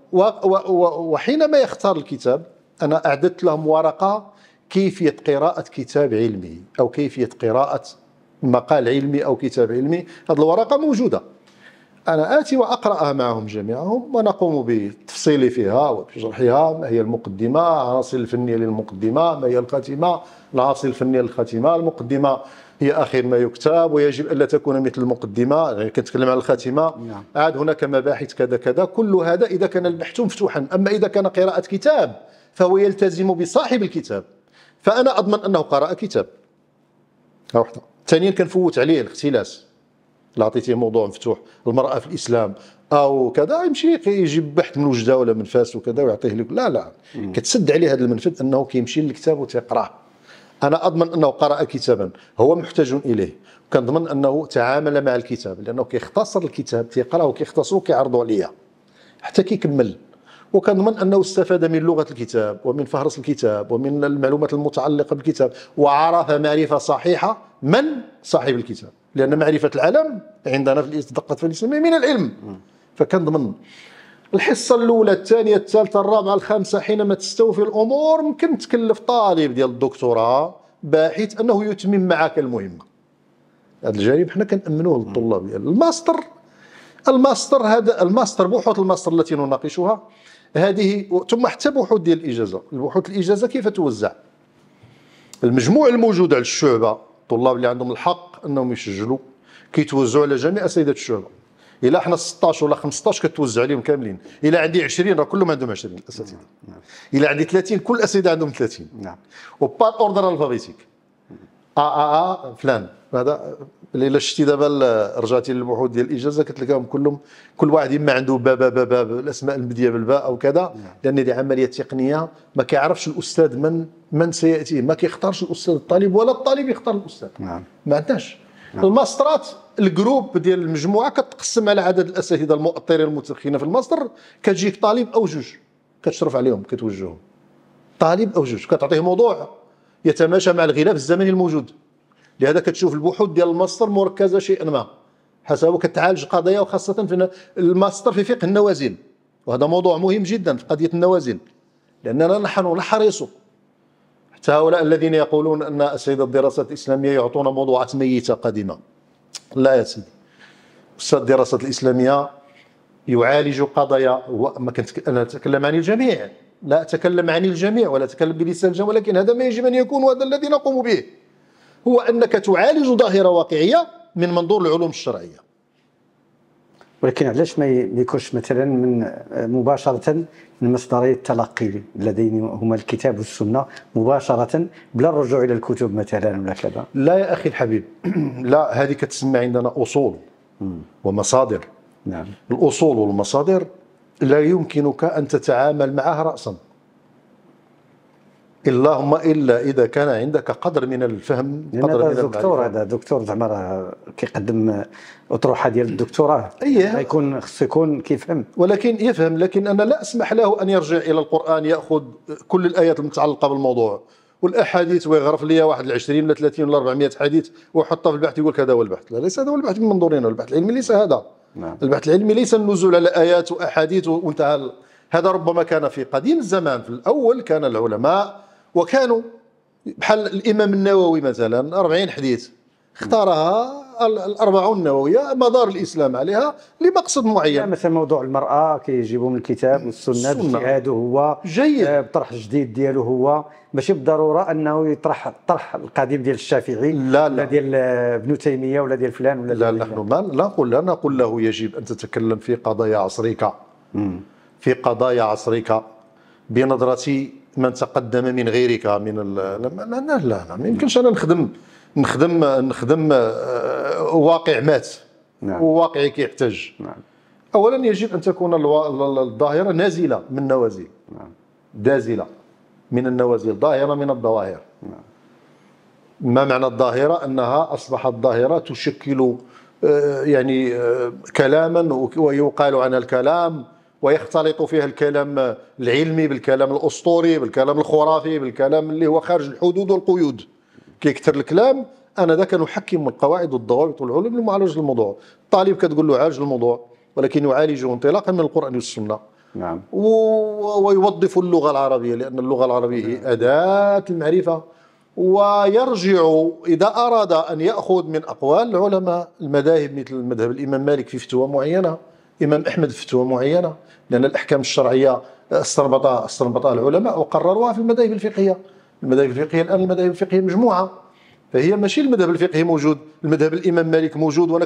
وحينما يختار الكتاب انا اعددت لهم ورقه كيفيه قراءه كتاب علمي او كيفيه قراءه مقال علمي او كتاب علمي هذه الورقه موجوده أنا آتي وأقرأها معهم جميعهم ونقوم بتفصيل فيها وبشرحها ما هي المقدمة العناصر الفنية للمقدمة ما هي الخاتمة العناصر الفنية للخاتمة المقدمة هي اخر ما يكتب ويجب الا تكون مثل المقدمه يعني كنتكلم على الخاتمه نعم. عاد هناك مباحث كذا كذا كل هذا اذا كان البحث مفتوحا اما اذا كان قراءه كتاب فهو يلتزم بصاحب الكتاب فانا اضمن انه قرا كتاب ها وحده ثانيا كنفوت عليه الاختلاس اللي موضوع مفتوح المراه في الاسلام او كذا يمشي يجيب بحث من وجده ولا من فاس وكذا ويعطيه لك لا لا مم. كتسد عليه هذا المنفذ انه كيمشي للكتاب وتقراه انا اضمن انه قرا كتابا هو محتاج اليه وكنضمن انه تعامل مع الكتاب لانه كيختصر الكتاب تيقراه وكيختصره وكيعرضه عليا حتى كيكمل وكنظن انه استفاد من لغه الكتاب ومن فهرس الكتاب ومن المعلومات المتعلقه بالكتاب وعرف معرفه صحيحه من صاحب الكتاب لان معرفه العالم عندنا في الدقه الاسلاميه من العلم فكنضمن الحصه الاولى الثانيه الثالثه الرابعه الخامسه حينما تستوفي الامور ممكن تكلف طالب ديال الدكتوراه باحث انه يتمم معك المهمه هذا الجانب حنا كنامنوه للطلاب ديال الماستر الماستر هذا الماستر بحوث الماستر التي نناقشها هذه ثم حتى بحوث ديال الاجازه البحوث الاجازه كيف توزع المجموع الموجود على الشعبه الطلاب اللي عندهم الحق انهم يسجلوا كيتوزعوا على جميع اساتذه الشعبه الا حنا 16 ولا 15 كتوزع عليهم كاملين الا عندي 20 راه كلهم عندهم 20 اساتذه نعم، نعم. الا عندي 30 كل اساتذه عندهم 30 نعم وبار اوردر الفابيتيك ا ا ا فلان هذا اللي شتي دابا رجعتي للبحوث ديال الاجازه كتلقاهم كلهم كل واحد اما عنده بابا بابا الاسماء المبديه بالباء او كذا نعم. لان دي عمليه تقنيه ما كيعرفش الاستاذ من من سياتي ما كيختارش الاستاذ الطالب ولا الطالب يختار الاستاذ نعم ما عندناش نعم. الماسترات الجروب ديال المجموعه كتقسم على عدد الاساتذه المؤطرين المتسخين في الماستر كتجيك طالب او جوج كتشرف عليهم كتوجههم طالب او جوج كتعطيه موضوع يتماشى مع الغلاف الزمني الموجود لهذا كتشوف البحوث ديال الماستر مركزه شيئا ما حسب كتعالج قضايا وخاصه في الماستر في فقه النوازل وهذا موضوع مهم جدا في قضيه النوازل لاننا نحن نحرص حتى هؤلاء الذين يقولون ان اساتذه الدراسات الاسلاميه يعطون موضوعات ميته قديمه لا يا سيدي استاذ الدراسات الاسلاميه يعالج قضايا وما كنت انا اتكلم عن الجميع لا اتكلم عن الجميع ولا اتكلم بلسان الجميع ولكن هذا ما يجب ان يكون وهذا الذي نقوم به هو أنك تعالج ظاهرة واقعية من منظور العلوم الشرعية ولكن علاش ما يكونش مثلا من مباشره من مصدري التلقي اللذين هما الكتاب والسنه مباشره بلا الرجوع الى الكتب مثلا ولا كذا لا يا اخي الحبيب لا هذه كتسمى عندنا اصول ومصادر نعم الاصول والمصادر لا يمكنك ان تتعامل معها راسا اللهم الا اذا كان عندك قدر من الفهم قدر من الدكتور هذا دكتور زعما راه كيقدم اطروحه ديال الدكتوراه ايه يكون خصو يكون كيفهم ولكن يفهم لكن انا لا اسمح له ان يرجع الى القران ياخذ كل الايات المتعلقه بالموضوع والاحاديث ويغرف لي واحد 20 ولا 30 ولا 400 حديث ويحطها في البحث يقول لك هذا هو البحث لا ليس هذا هو البحث من منظورنا البحث العلمي ليس هذا نعم. البحث العلمي ليس النزول على ايات واحاديث وانتهى هذا ربما كان في قديم الزمان في الاول كان العلماء وكانوا بحال الامام النووي مثلا 40 حديث اختارها الأربعون النووية مدار الإسلام عليها لمقصد معين مثلا موضوع المرأة كيجيبوا من الكتاب والسنة باجتهاده هو جيد آه، بطرح جديد ديالو هو ماشي بالضرورة أنه يطرح الطرح القديم ديال الشافعي لا لا ديال آه، ابن تيمية ولا ديال فلان ولا لا نحن ما نقول لا نقول له يجب أن تتكلم في قضايا عصرك في قضايا عصرك بنظرة من تقدم من غيرك من لا لا لا ما يمكنش انا نخدم نخدم نخدم آه، واقع مات نعم. وواقع كيحتاج نعم. اولا يجب ان تكون الظاهره نازله من النوازل نعم. دازله من النوازل ظاهره من الظواهر نعم. ما معنى الظاهره انها اصبحت ظاهره تشكل آه، يعني آه، كلاما ويقال عنها الكلام ويختلط فيها الكلام العلمي بالكلام الاسطوري بالكلام الخرافي بالكلام اللي هو خارج الحدود والقيود كيكثر الكلام انا ذاك نحكم القواعد والضوابط والعلوم لمعالجه الموضوع الطالب كتقول له عالج الموضوع ولكن يعالجه انطلاقا من القران والسنه نعم ويوظف اللغه العربيه لان اللغه العربيه نعم. هي اداه المعرفه ويرجع اذا اراد ان ياخذ من اقوال العلماء المذاهب مثل مذهب الامام مالك في فتوى معينه امام احمد في فتوى معينه لأن الأحكام الشرعية آه، استنبطها استنبطها العلماء وقرروها في المذاهب الفقهية المذاهب الفقهية الآن المذاهب الفقهية مجموعة فهي ماشي المذهب الفقهي موجود المذهب الامام مالك موجود وانا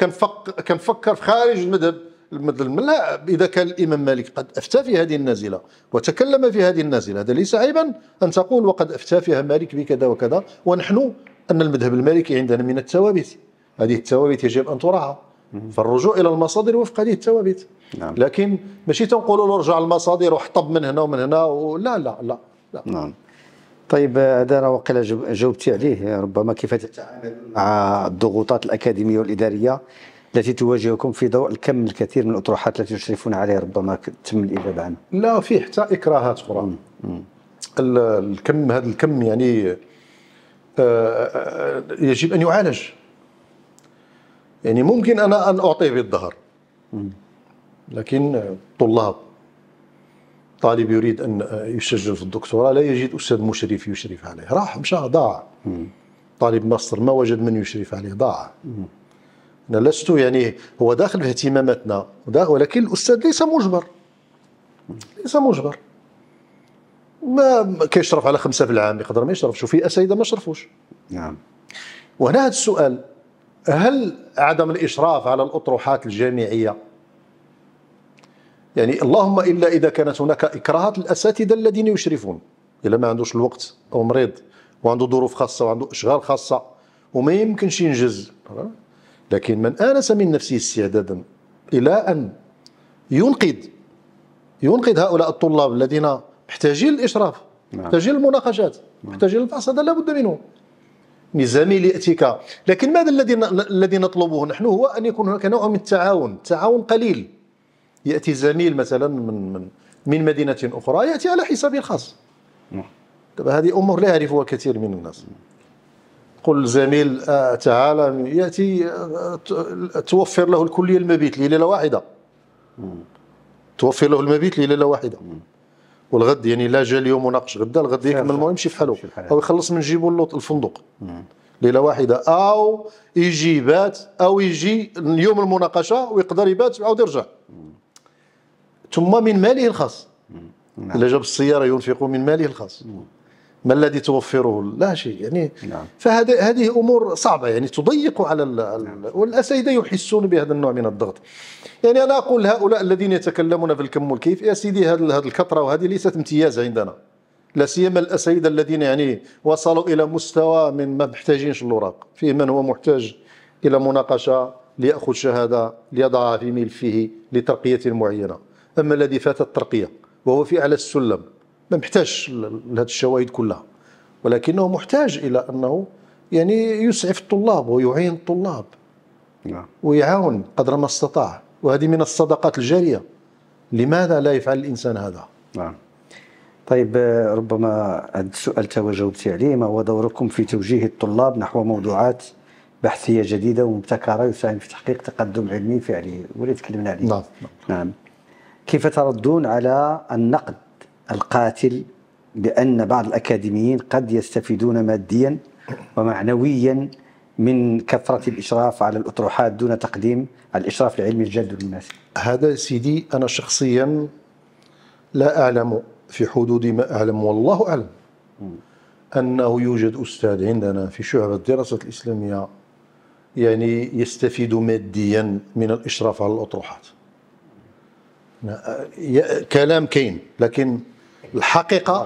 كنفكر كنفكر في خارج المذهب المذهب لا اذا كان الامام مالك قد افتى في هذه النازله وتكلم في هذه النازله هذا ليس عيبا ان تقول وقد افتى فيها مالك بكذا وكذا ونحن ان المذهب المالكي عندنا من الثوابت هذه الثوابت يجب ان تراعى فالرجوع الى المصادر وفق هذه الثوابت نعم. لكن ماشي تنقولوا له رجع المصادر وحطب من هنا ومن هنا ولا لا لا لا نعم طيب هذا راه وقيلا جاوبتي عليه ربما كيف تتعامل مع الضغوطات الاكاديميه والاداريه التي تواجهكم في ضوء الكم الكثير من الاطروحات التي تشرفون عليها ربما تم الاجابه عنها لا في حتى اكراهات اخرى الكم هذا الكم يعني آه، آه، آه، يجب ان يعالج يعني ممكن انا ان اعطيه بالظهر لكن طلاب طالب يريد ان يسجل في الدكتوراه لا يجد استاذ مشرف يشرف عليه راح مشى ضاع طالب ماستر ما وجد من يشرف عليه ضاع انا لست يعني هو داخل في اهتماماتنا ولكن الاستاذ ليس مجبر ليس مجبر ما كيشرف على خمسه في العام يقدر ما يشرفش وفي اساتذه ما شرفوش نعم وهنا هذا السؤال هل عدم الإشراف على الأطروحات الجامعية يعني اللهم إلا إذا كانت هناك إكراهات الأساتذة الذين يشرفون إلا ما عندوش الوقت أو مريض وعنده ظروف خاصة وعنده أشغال خاصة وما يمكنش ينجز لكن من آنس من نفسه استعدادا إلى أن ينقذ ينقذ هؤلاء الطلاب الذين محتاجين الإشراف نعم. محتاجين المناقشات نعم. محتاجين الفحص هذا لابد منه لزميل يأتيك لكن ماذا الذي الذي نطلبه نحن هو أن يكون هناك نوع من التعاون التعاون قليل يأتي زميل مثلا من من من مدينة أخرى يأتي على حسابه الخاص طيب، هذه أمور لا يعرفها كثير من الناس قل زميل آه، تعالى يأتي آه، توفر له الكلية المبيت لليلة واحدة توفر له المبيت لليلة واحدة والغد يعني لا جا اليوم وناقش غدا الغد يكمل المهم يمشي في حاله او يخلص من جيبه اللوط الفندق ليله واحده او يجي يبات او يجي اليوم المناقشه ويقدر يبات وعاود يرجع ثم من ماله الخاص نعم. الا جاب السياره ينفق من ماله الخاص ما الذي توفره لا شيء يعني نعم. فهذه هذه امور صعبه يعني تضيق على نعم. والاساتذه يحسون بهذا النوع من الضغط يعني انا اقول هؤلاء الذين يتكلمون في الكم والكيف يا سيدي هذه الكثره وهذه ليست امتياز عندنا لا سيما الاساتذه الذين يعني وصلوا الى مستوى من ما محتاجينش الاوراق فيه من هو محتاج الى مناقشه لياخذ شهاده ليضعها في ملفه لترقيه معينه اما الذي فات الترقيه وهو في اعلى السلم ما محتاجش لهذه الشواهد كلها ولكنه محتاج الى انه يعني يسعف الطلاب ويعين الطلاب نعم. ويعاون قدر ما استطاع وهذه من الصدقات الجاريه لماذا لا يفعل الانسان هذا نعم طيب آه، ربما هذا السؤال توا جاوبتي عليه ما هو دوركم في توجيه الطلاب نحو موضوعات بحثيه جديده ومبتكره يساهم في تحقيق تقدم علمي فعلي ولا تكلمنا عليه نعم. نعم كيف تردون على النقد القاتل بأن بعض الأكاديميين قد يستفيدون ماديا ومعنويا من كثرة الإشراف على الأطروحات دون تقديم الإشراف العلمي الجاد للناس هذا سيدي أنا شخصيا لا أعلم في حدود ما أعلم والله أعلم أنه يوجد أستاذ عندنا في شعبة الدراسة الإسلامية يعني يستفيد ماديا من الإشراف على الأطروحات كلام كاين لكن الحقيقه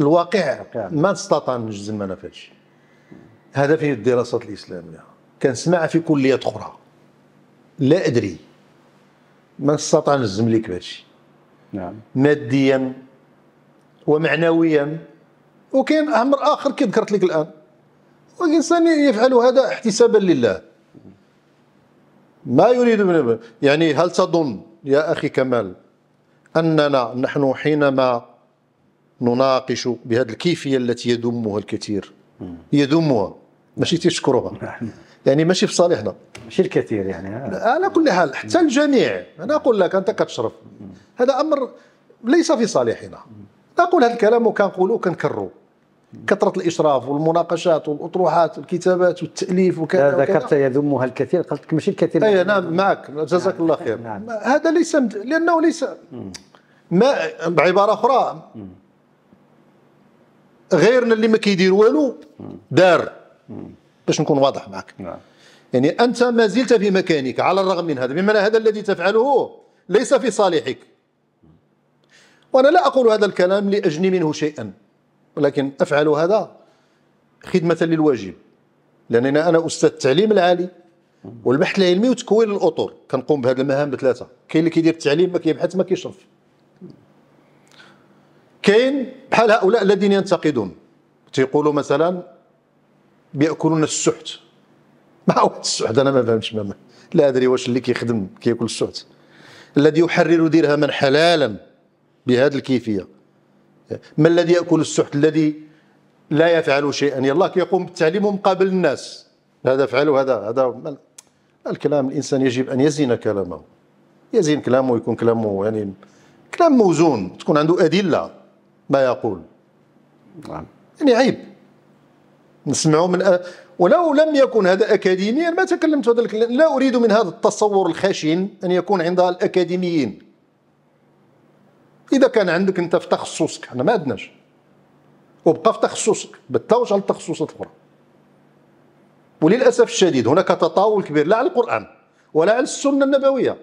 الواقع, الواقع, ما نستطاع نجزم ما نفاش هذا في الدراسات الاسلاميه كنسمعها في كليات اخرى لا ادري ما نستطاع نجزم لك بهادشي نعم ماديا ومعنويا وكاين امر اخر كي ذكرت لك الان والانسان يفعل هذا احتسابا لله ما يريد من يعني هل تظن يا اخي كمال اننا نحن حينما نناقش بهذه الكيفية التي يذمها الكثير يذمها ماشي تيشكروها يعني ماشي في صالحنا ماشي الكثير يعني آه. على كل حال حتى الجميع انا اقول لك انت كتشرف هذا امر ليس في صالحنا نقول هذا الكلام وكنقولوا وكنكرروا كثره الاشراف والمناقشات والاطروحات والكتابات والتاليف وكذا ذكرت يذمها الكثير قلت لك ماشي الكثير اي نعم معك جزاك نعم الله خير نعم. هذا ليس لانه ليس ما بعباره اخرى غيرنا اللي ما كيدير والو دار باش نكون واضح معك نعم. يعني انت ما زلت في مكانك على الرغم من هذا بمعنى هذا الذي تفعله ليس في صالحك وانا لا اقول هذا الكلام لاجني منه شيئا ولكن افعل هذا خدمه للواجب لاننا انا استاذ التعليم العالي والبحث العلمي وتكوين الاطر كنقوم بهذه المهام بثلاثه كاين اللي كيدير التعليم ما كيبحث ما كيشرف كاين بحال هؤلاء الذين ينتقدون تيقولوا مثلا بياكلون السحت ما هو السحت انا ما فهمتش ما لا ادري واش اللي كيخدم كياكل السحت الذي يحرر درهما حلالا بهذه الكيفيه ما الذي ياكل السحت الذي لا يفعل شيئا يلا كيقوم بالتعليم مقابل الناس هذا فعل وهذا هذا الكلام الانسان يجب ان يزن كلامه يزن كلامه يكون كلامه يعني كلام موزون تكون عنده ادله ما يقول نعم يعني عيب نسمعه من أ... ولو لم يكن هذا أكاديميا ما تكلمت هذا لا أريد من هذا التصور الخشن أن يكون عند الأكاديميين إذا كان عندك أنت في تخصصك احنا ما عندناش وبقى في تخصصك بالتوج على التخصصات الأخرى وللأسف الشديد هناك تطاول كبير لا على القرآن ولا على السنة النبوية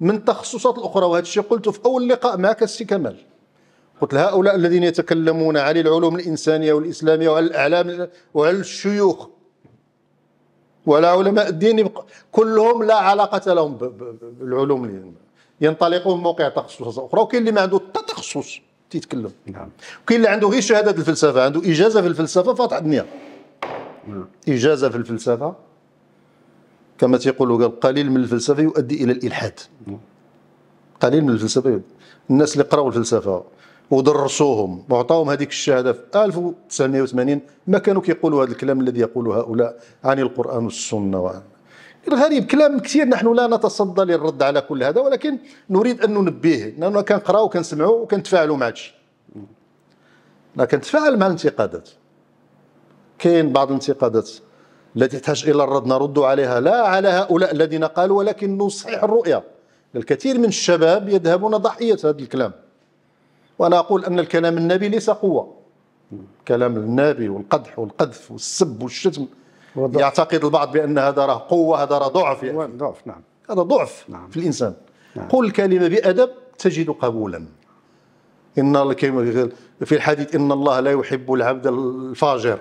من التخصصات الأخرى وهذا الشيء قلته في أول لقاء معك السي كمال قلت له هؤلاء الذين يتكلمون عن العلوم الإنسانية والإسلامية وعن الأعلام وعن الشيوخ ولا علماء الدين كلهم لا علاقة لهم بالعلوم ينطلقون من موقع تخصصات أخرى وكاين اللي ما عنده حتى تخصص تيتكلم نعم وكاين اللي عنده غير شهادة الفلسفة عنده إجازة في الفلسفة فاتح الدنيا نعم. إجازة في الفلسفة كما تيقولوا قال قليل من الفلسفة يؤدي إلى الإلحاد نعم. قليل من الفلسفة يؤدي. الناس اللي قراوا الفلسفة ودرسوهم وعطاهم هذيك الشهاده في 1980 ما كانوا كيقولوا هذا الكلام الذي يقوله هؤلاء عن القران والسنه وعن الغريب كلام كثير نحن لا نتصدى للرد على كل هذا ولكن نريد ان ننبه لاننا كنقراو وكنسمعوا وكنتفاعلوا مع هادشي انا كنتفاعل مع الانتقادات كاين بعض الانتقادات التي تحتاج الى الرد نرد عليها لا على هؤلاء الذين قالوا ولكن نصحح الرؤيه الكثير من الشباب يذهبون ضحيه هذا الكلام وأنا أقول أن الكلام النابي ليس قوة كلام النابي والقدح والقذف والسب والشتم وضعف. يعتقد البعض بأن هذا راه قوة هذا راه ضعف يعني. ضعف نعم هذا ضعف نعم. في الإنسان نعم. قل الكلمة بأدب تجد قبولا إن في الحديث إن الله لا يحب العبد الفاجر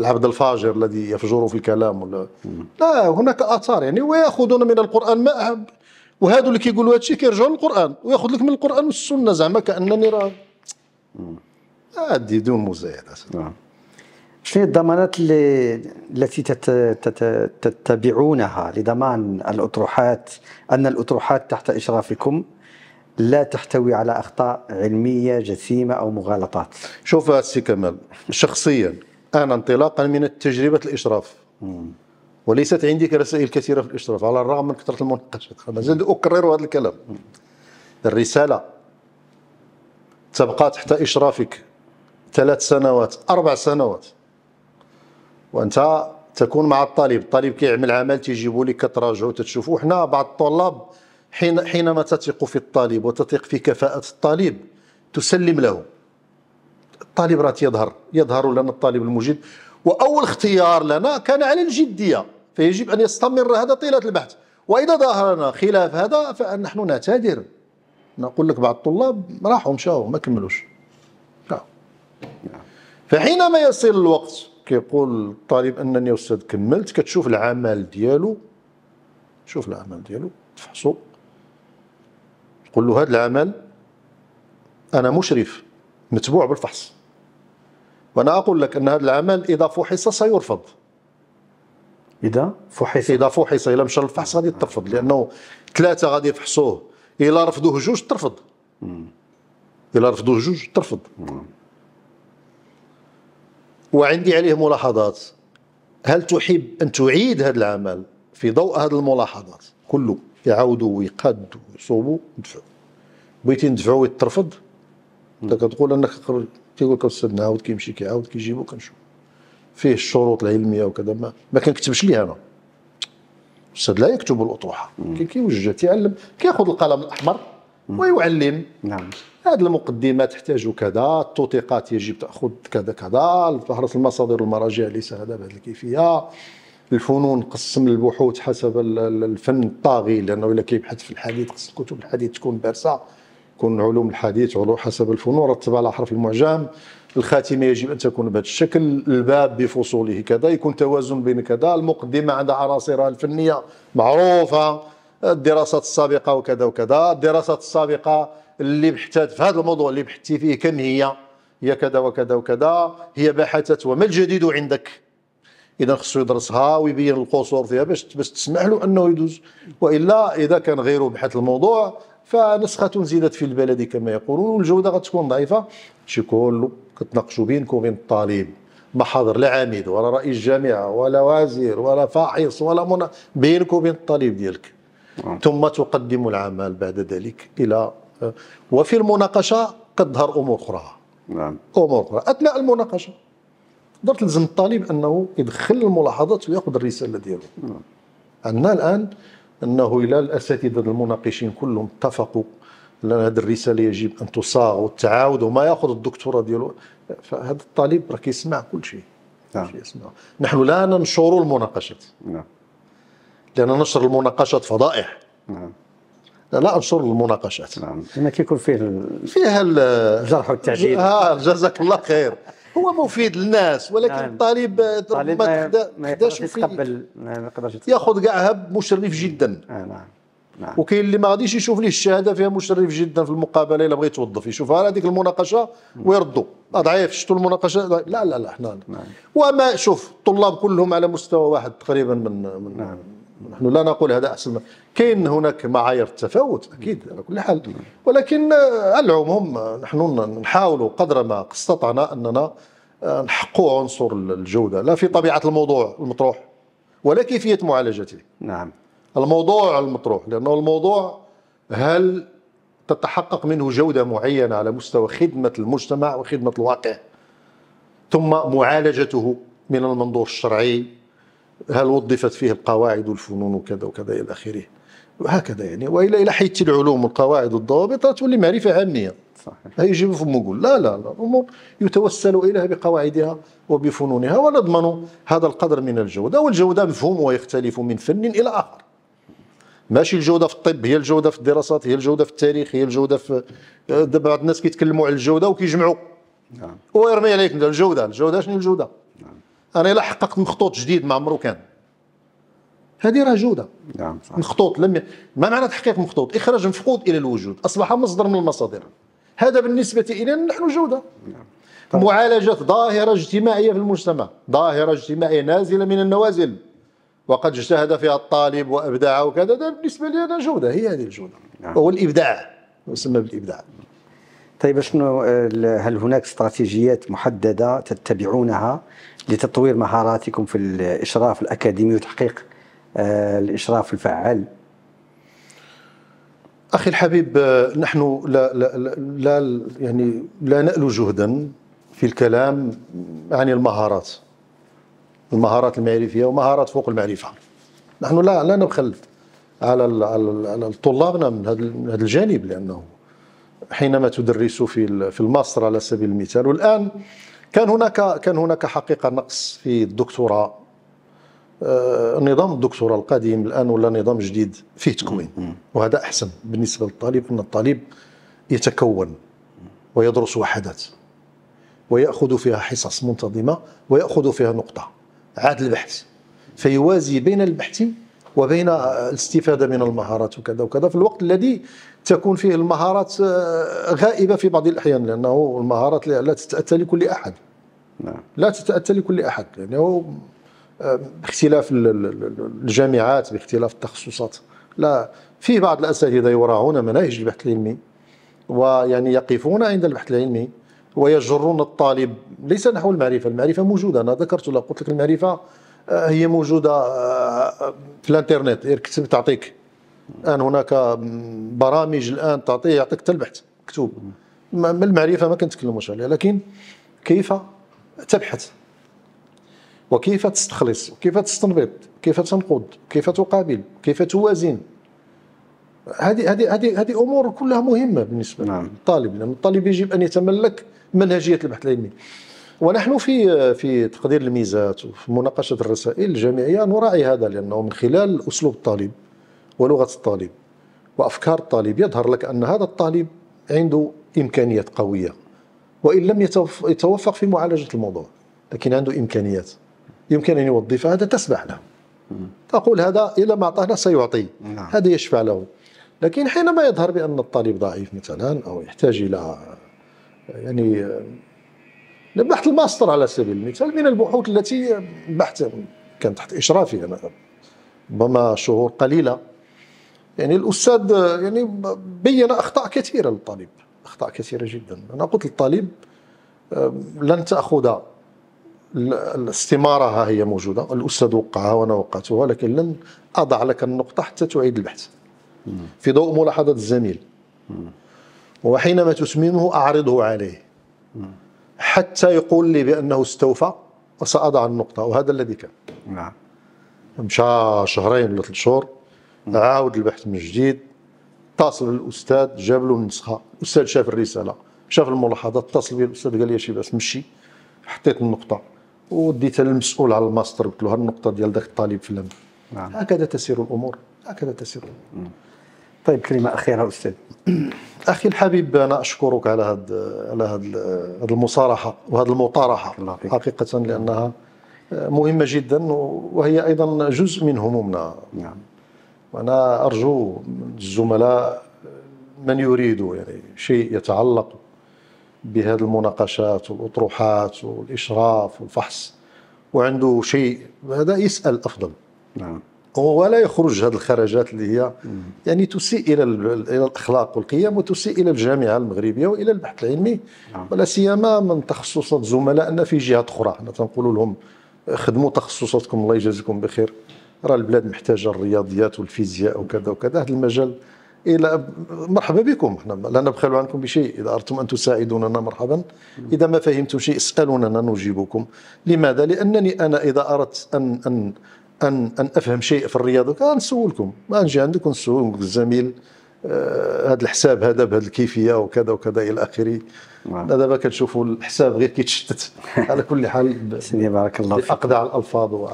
العبد الفاجر الذي يفجر في الكلام ولا لا هناك آثار يعني ويأخذون من القرآن ما وهادو اللي كيقولوا هادشي كيرجعوا للقران وياخذ لك من القران والسنه زعما كانني راه عادي آه، دون مزايدات آه. آه. شنو الضمانات اللي التي تتبعونها لضمان الاطروحات ان الاطروحات تحت اشرافكم لا تحتوي على اخطاء علميه جسيمه او مغالطات شوف السي كمال شخصيا انا انطلاقا من التجربه الاشراف مم. وليست عندي رسائل كثيرة في الاشراف على الرغم من كثرة المناقشات مازال أكرر هذا الكلام الرسالة تبقى تحت إشرافك ثلاث سنوات أربع سنوات وأنت تكون مع الطالب الطالب كيعمل عمل تيجيبوا لك كتراجعوا تتشوفوا حنا بعض الطلاب حين حينما تثق في الطالب وتثق في كفاءة الطالب تسلم له الطالب راه تيظهر يظهر لنا الطالب المجيد وأول اختيار لنا كان على الجدية فيجب أن يستمر هذا طيلة البحث وإذا ظهرنا خلاف هذا فنحن نعتذر نقول لك بعض الطلاب راحوا مشاو ما كملوش فحينما يصل الوقت كيقول الطالب انني استاذ كملت كتشوف العمل ديالو شوف العمل ديالو تفحصو تقول له هذا العمل انا مشرف متبوع بالفحص وأنا أقول لك أن هذا العمل إذا فحص سيرفض إذا فحص إذا فحص إلا مشى للفحص غادي ترفض لأنه ثلاثة غادي يفحصوه إلا رفضوه جوج ترفض إلا رفضوه جوج ترفض وعندي عليه ملاحظات هل تحب أن تعيد هذا العمل في ضوء هذه الملاحظات كله يعاودوا ويقادوا ويصوبوا يدفعوا بغيتي ندفعوا ويترفض انت كتقول انك خرجت كيقول لك الاستاذ نعاود كيمشي كيعاود كيجيبو كنشوف فيه الشروط العلميه وكذا ما, ما كنكتبش ليه انا الاستاذ لا يكتب الاطروحه كيوجه تيعلم كياخذ القلم الاحمر ويعلم نعم هذه المقدمه تحتاج كذا التوثيقات يجب تاخذ كذا كذا فهرس المصادر والمراجع ليس هذا بهذه الكيفيه الفنون قسم البحوث حسب الفن الطاغي لانه الا كيبحث في الحديث خص الكتب الحديث تكون بارسه كون علوم الحديث علوم حسب الفنون رتب على حرف المعجم الخاتمه يجب ان تكون بهذا الشكل الباب بفصوله كذا يكون توازن بين كذا المقدمه عندها عناصرها الفنيه معروفه الدراسات السابقه وكذا وكذا الدراسات السابقه اللي بحثت في هذا الموضوع اللي بحثتي فيه كم هي هي كذا وكذا وكذا هي بحثت وما الجديد عندك اذا خصو يدرسها ويبين القصور فيها باش باش تسمح له انه يدوز والا اذا كان غيره بحث الموضوع فنسخه زيدت في البلد كما يقولون والجوده غتكون ضعيفه شي كله كتناقشوا بينكم وبين الطالب ما حاضر لا عميد ولا رئيس جامعه ولا وزير ولا فاحص ولا منا بينك وبين الطالب ديالك آه. ثم تقدم العمل بعد ذلك الى آه، وفي المناقشه كتظهر امور اخرى نعم امور اخرى اثناء المناقشه قدرت تلزم الطالب انه يدخل الملاحظات وياخذ الرساله ديالو عندنا آه. الان انه الى الاساتذه المناقشين كلهم اتفقوا لان هذه الرساله يجب ان تصاغ وتعاود وما ياخذ الدكتوراه ديالو فهذا الطالب راه كيسمع كل شيء نعم نحن لا ننشر المناقشات نعم لان نشر المناقشات فضائح نعم لا انشر المناقشات نعم لما كيكون فيه فيها الجرح والتعديل اه جزاك الله خير هو مفيد للناس ولكن نعم. الطالب آه، ربما ما يقدرش يتقبل ما يقدرش ياخذ كاعها مشرف جدا آه، نعم نعم. وكاين اللي ما غاديش يشوف ليه الشهاده فيها مشرف جدا في المقابله الا بغى يتوظف يشوفها على هذيك المناقشه ويردوا نعم. ضعيف شفتوا المناقشه لا لا لا حنا نعم. وما شوف الطلاب كلهم على مستوى واحد تقريبا من, من نعم. نحن لا نقول هذا احسن كاين هناك معايير التفاوت اكيد على كل حال ولكن على آه، العموم آه، نحن نحاول قدر ما استطعنا اننا آه، نحقوا عنصر الجوده لا في طبيعه الموضوع المطروح ولا كيفيه معالجته نعم الموضوع المطروح لانه الموضوع هل تتحقق منه جوده معينه على مستوى خدمه المجتمع وخدمه الواقع ثم معالجته من المنظور الشرعي هل وظفت فيه القواعد والفنون وكذا وكذا الى اخره وهكذا يعني والا الى حيث العلوم والقواعد والضوابط تولي معرفه عاميه صحيح لا يجيب فم يقول لا لا لا الامور يتوسل اليها بقواعدها وبفنونها ونضمن هذا القدر من الجوده والجوده مفهوم ويختلف من فن الى اخر ماشي الجوده في الطب هي الجوده في الدراسات هي الجوده في التاريخ هي الجوده في دابا بعض الناس كيتكلموا على الجوده وكيجمعوا نعم ويرمي عليك الجوده الجوده شنو الجوده انا الا حققت مخطوط جديد ما عمرو كان هذه راه جوده نعم صح مخطوط لم ي... ما معنى تحقيق مخطوط اخراج مفقود الى الوجود اصبح مصدر من المصادر هذا بالنسبه الينا نحن جوده نعم. طبعا. معالجه ظاهره اجتماعيه في المجتمع ظاهره اجتماعيه نازله من النوازل وقد اجتهد فيها الطالب وابدع وكذا بالنسبه لي انا جوده هي هذه الجوده نعم. هو الابداع يسمى بالابداع طيب شنو هل هناك استراتيجيات محدده تتبعونها لتطوير مهاراتكم في الاشراف الاكاديمي وتحقيق آه، الاشراف الفعال؟ اخي الحبيب آه، نحن لا لا لا يعني لا نالو جهدا في الكلام عن المهارات المهارات المعرفيه ومهارات فوق المعرفه نحن لا لا نبخل على على طلابنا من هذا الجانب لانه حينما تدرس في في الماستر على سبيل المثال والان كان هناك كان هناك حقيقه نقص في الدكتوراه آه، نظام الدكتوراه القديم الان ولا نظام جديد فيه تكوين وهذا احسن بالنسبه للطالب ان الطالب يتكون ويدرس وحدات وياخذ فيها حصص منتظمه وياخذ فيها نقطه عاد البحث فيوازي بين البحث وبين الاستفاده من المهارات وكذا وكذا في الوقت الذي تكون فيه المهارات آه، غائبه في بعض الاحيان لانه المهارات لا تتاتى لكل احد نعم لا تتاتى لكل احد لانه يعني باختلاف الجامعات باختلاف التخصصات لا في بعض الاساتذه يراعون مناهج البحث العلمي ويعني يقفون عند البحث العلمي ويجرون الطالب ليس نحو المعرفه، المعرفه موجوده انا ذكرت لك قلت لك المعرفه آه، هي موجوده آه، في الانترنت كتب تعطيك الان هناك برامج الان تعطيه يعطيك حتى البحث مكتوب من المعرفه ما كنتكلموش عليها لكن كيف تبحث وكيف تستخلص وكيف تستنبط كيف تنقد كيف تقابل كيف توازن هذه هذه هذه هذه امور كلها مهمه بالنسبه نعم. للطالب لان الطالب يجب ان يتملك منهجيه البحث العلمي ونحن في في تقدير الميزات وفي مناقشه الرسائل الجامعيه نراعي هذا لانه من خلال اسلوب الطالب ولغة الطالب وأفكار الطالب يظهر لك أن هذا الطالب عنده إمكانيات قوية وإن لم يتوفق في معالجة الموضوع لكن عنده إمكانيات يمكن أن يوظف هذا تسمح له تقول هذا إلى ما أعطانا سيعطي نعم. هذا يشفع له لكن حينما يظهر بأن الطالب ضعيف مثلا أو يحتاج إلى يعني بحث الماستر على سبيل المثال من البحوث التي بحث كان تحت إشرافي أنا ربما شهور قليلة يعني الاستاذ يعني بين اخطاء كثيره للطالب اخطاء كثيره جدا انا قلت للطالب آه، لن تاخذ الاستماره ها هي موجوده الاستاذ وقعها وانا وقعتها ولكن لن اضع لك النقطه حتى تعيد البحث في ضوء ملاحظات الزميل وحينما تسمنه اعرضه عليه حتى يقول لي بانه استوفى وساضع النقطه وهذا الذي كان نعم مشى شهرين ولا ثلاث شهور عاود البحث من جديد اتصل الاستاذ جاب له النسخه الاستاذ شاف الرساله شاف الملاحظات اتصل بي الاستاذ قال لي شي باس مشي حطيت النقطه وديتها للمسؤول على الماستر قلت له النقطه ديال ذاك الطالب فلان نعم. هكذا تسير الامور هكذا تسير الامور طيب كلمه اخيره استاذ اخي الحبيب انا اشكرك على هذا على هذا المصارحه وهذه المطارحه حقيقه لانها مهمه جدا وهي ايضا جزء من همومنا نعم وأنا أرجو الزملاء من يريد يعني شيء يتعلق بهذه المناقشات والأطروحات والإشراف والفحص وعنده شيء هذا يسأل أفضل نعم ولا يخرج هذه الخرجات اللي هي يعني تسيء الى الى الاخلاق والقيم وتسيء الى الجامعه المغربيه والى البحث العلمي نعم. ولا سيما من تخصصات زملائنا في جهات اخرى حنا تنقول لهم خدموا تخصصاتكم الله يجازيكم بخير راه البلاد محتاجه الرياضيات والفيزياء وكذا وكذا هذا المجال الى مرحبا بكم احنا لا نبخل عنكم بشيء اذا اردتم ان تساعدوننا مرحبا اذا ما فهمتم شيء اسالونا نجيبكم لماذا لانني انا اذا اردت ان ان ان ان افهم شيء في الرياضه نسولكم ما نجي عندك ونسول الزميل هذا آه الحساب هذا بهذه الكيفيه وكذا وكذا الى اخره دابا كنشوفوا الحساب غير كيتشتت على كل حال سيدي بارك الله فيك اقدع الالفاظ و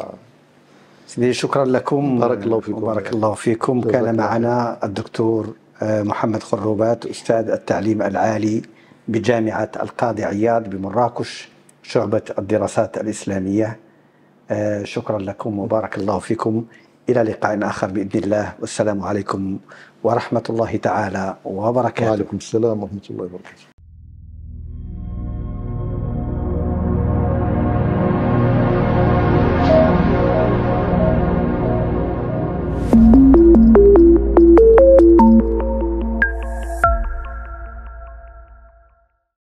سيدي شكرا لكم بارك الله فيكم بارك الله فيكم كان معنا الدكتور آه، محمد خروبات استاذ التعليم العالي بجامعه القاضي عياض بمراكش شعبه الدراسات الاسلاميه آه، شكرا لكم وبارك الله فيكم الى لقاء اخر باذن الله والسلام عليكم ورحمه الله تعالى وبركاته وعليكم السلام ورحمه الله وبركاته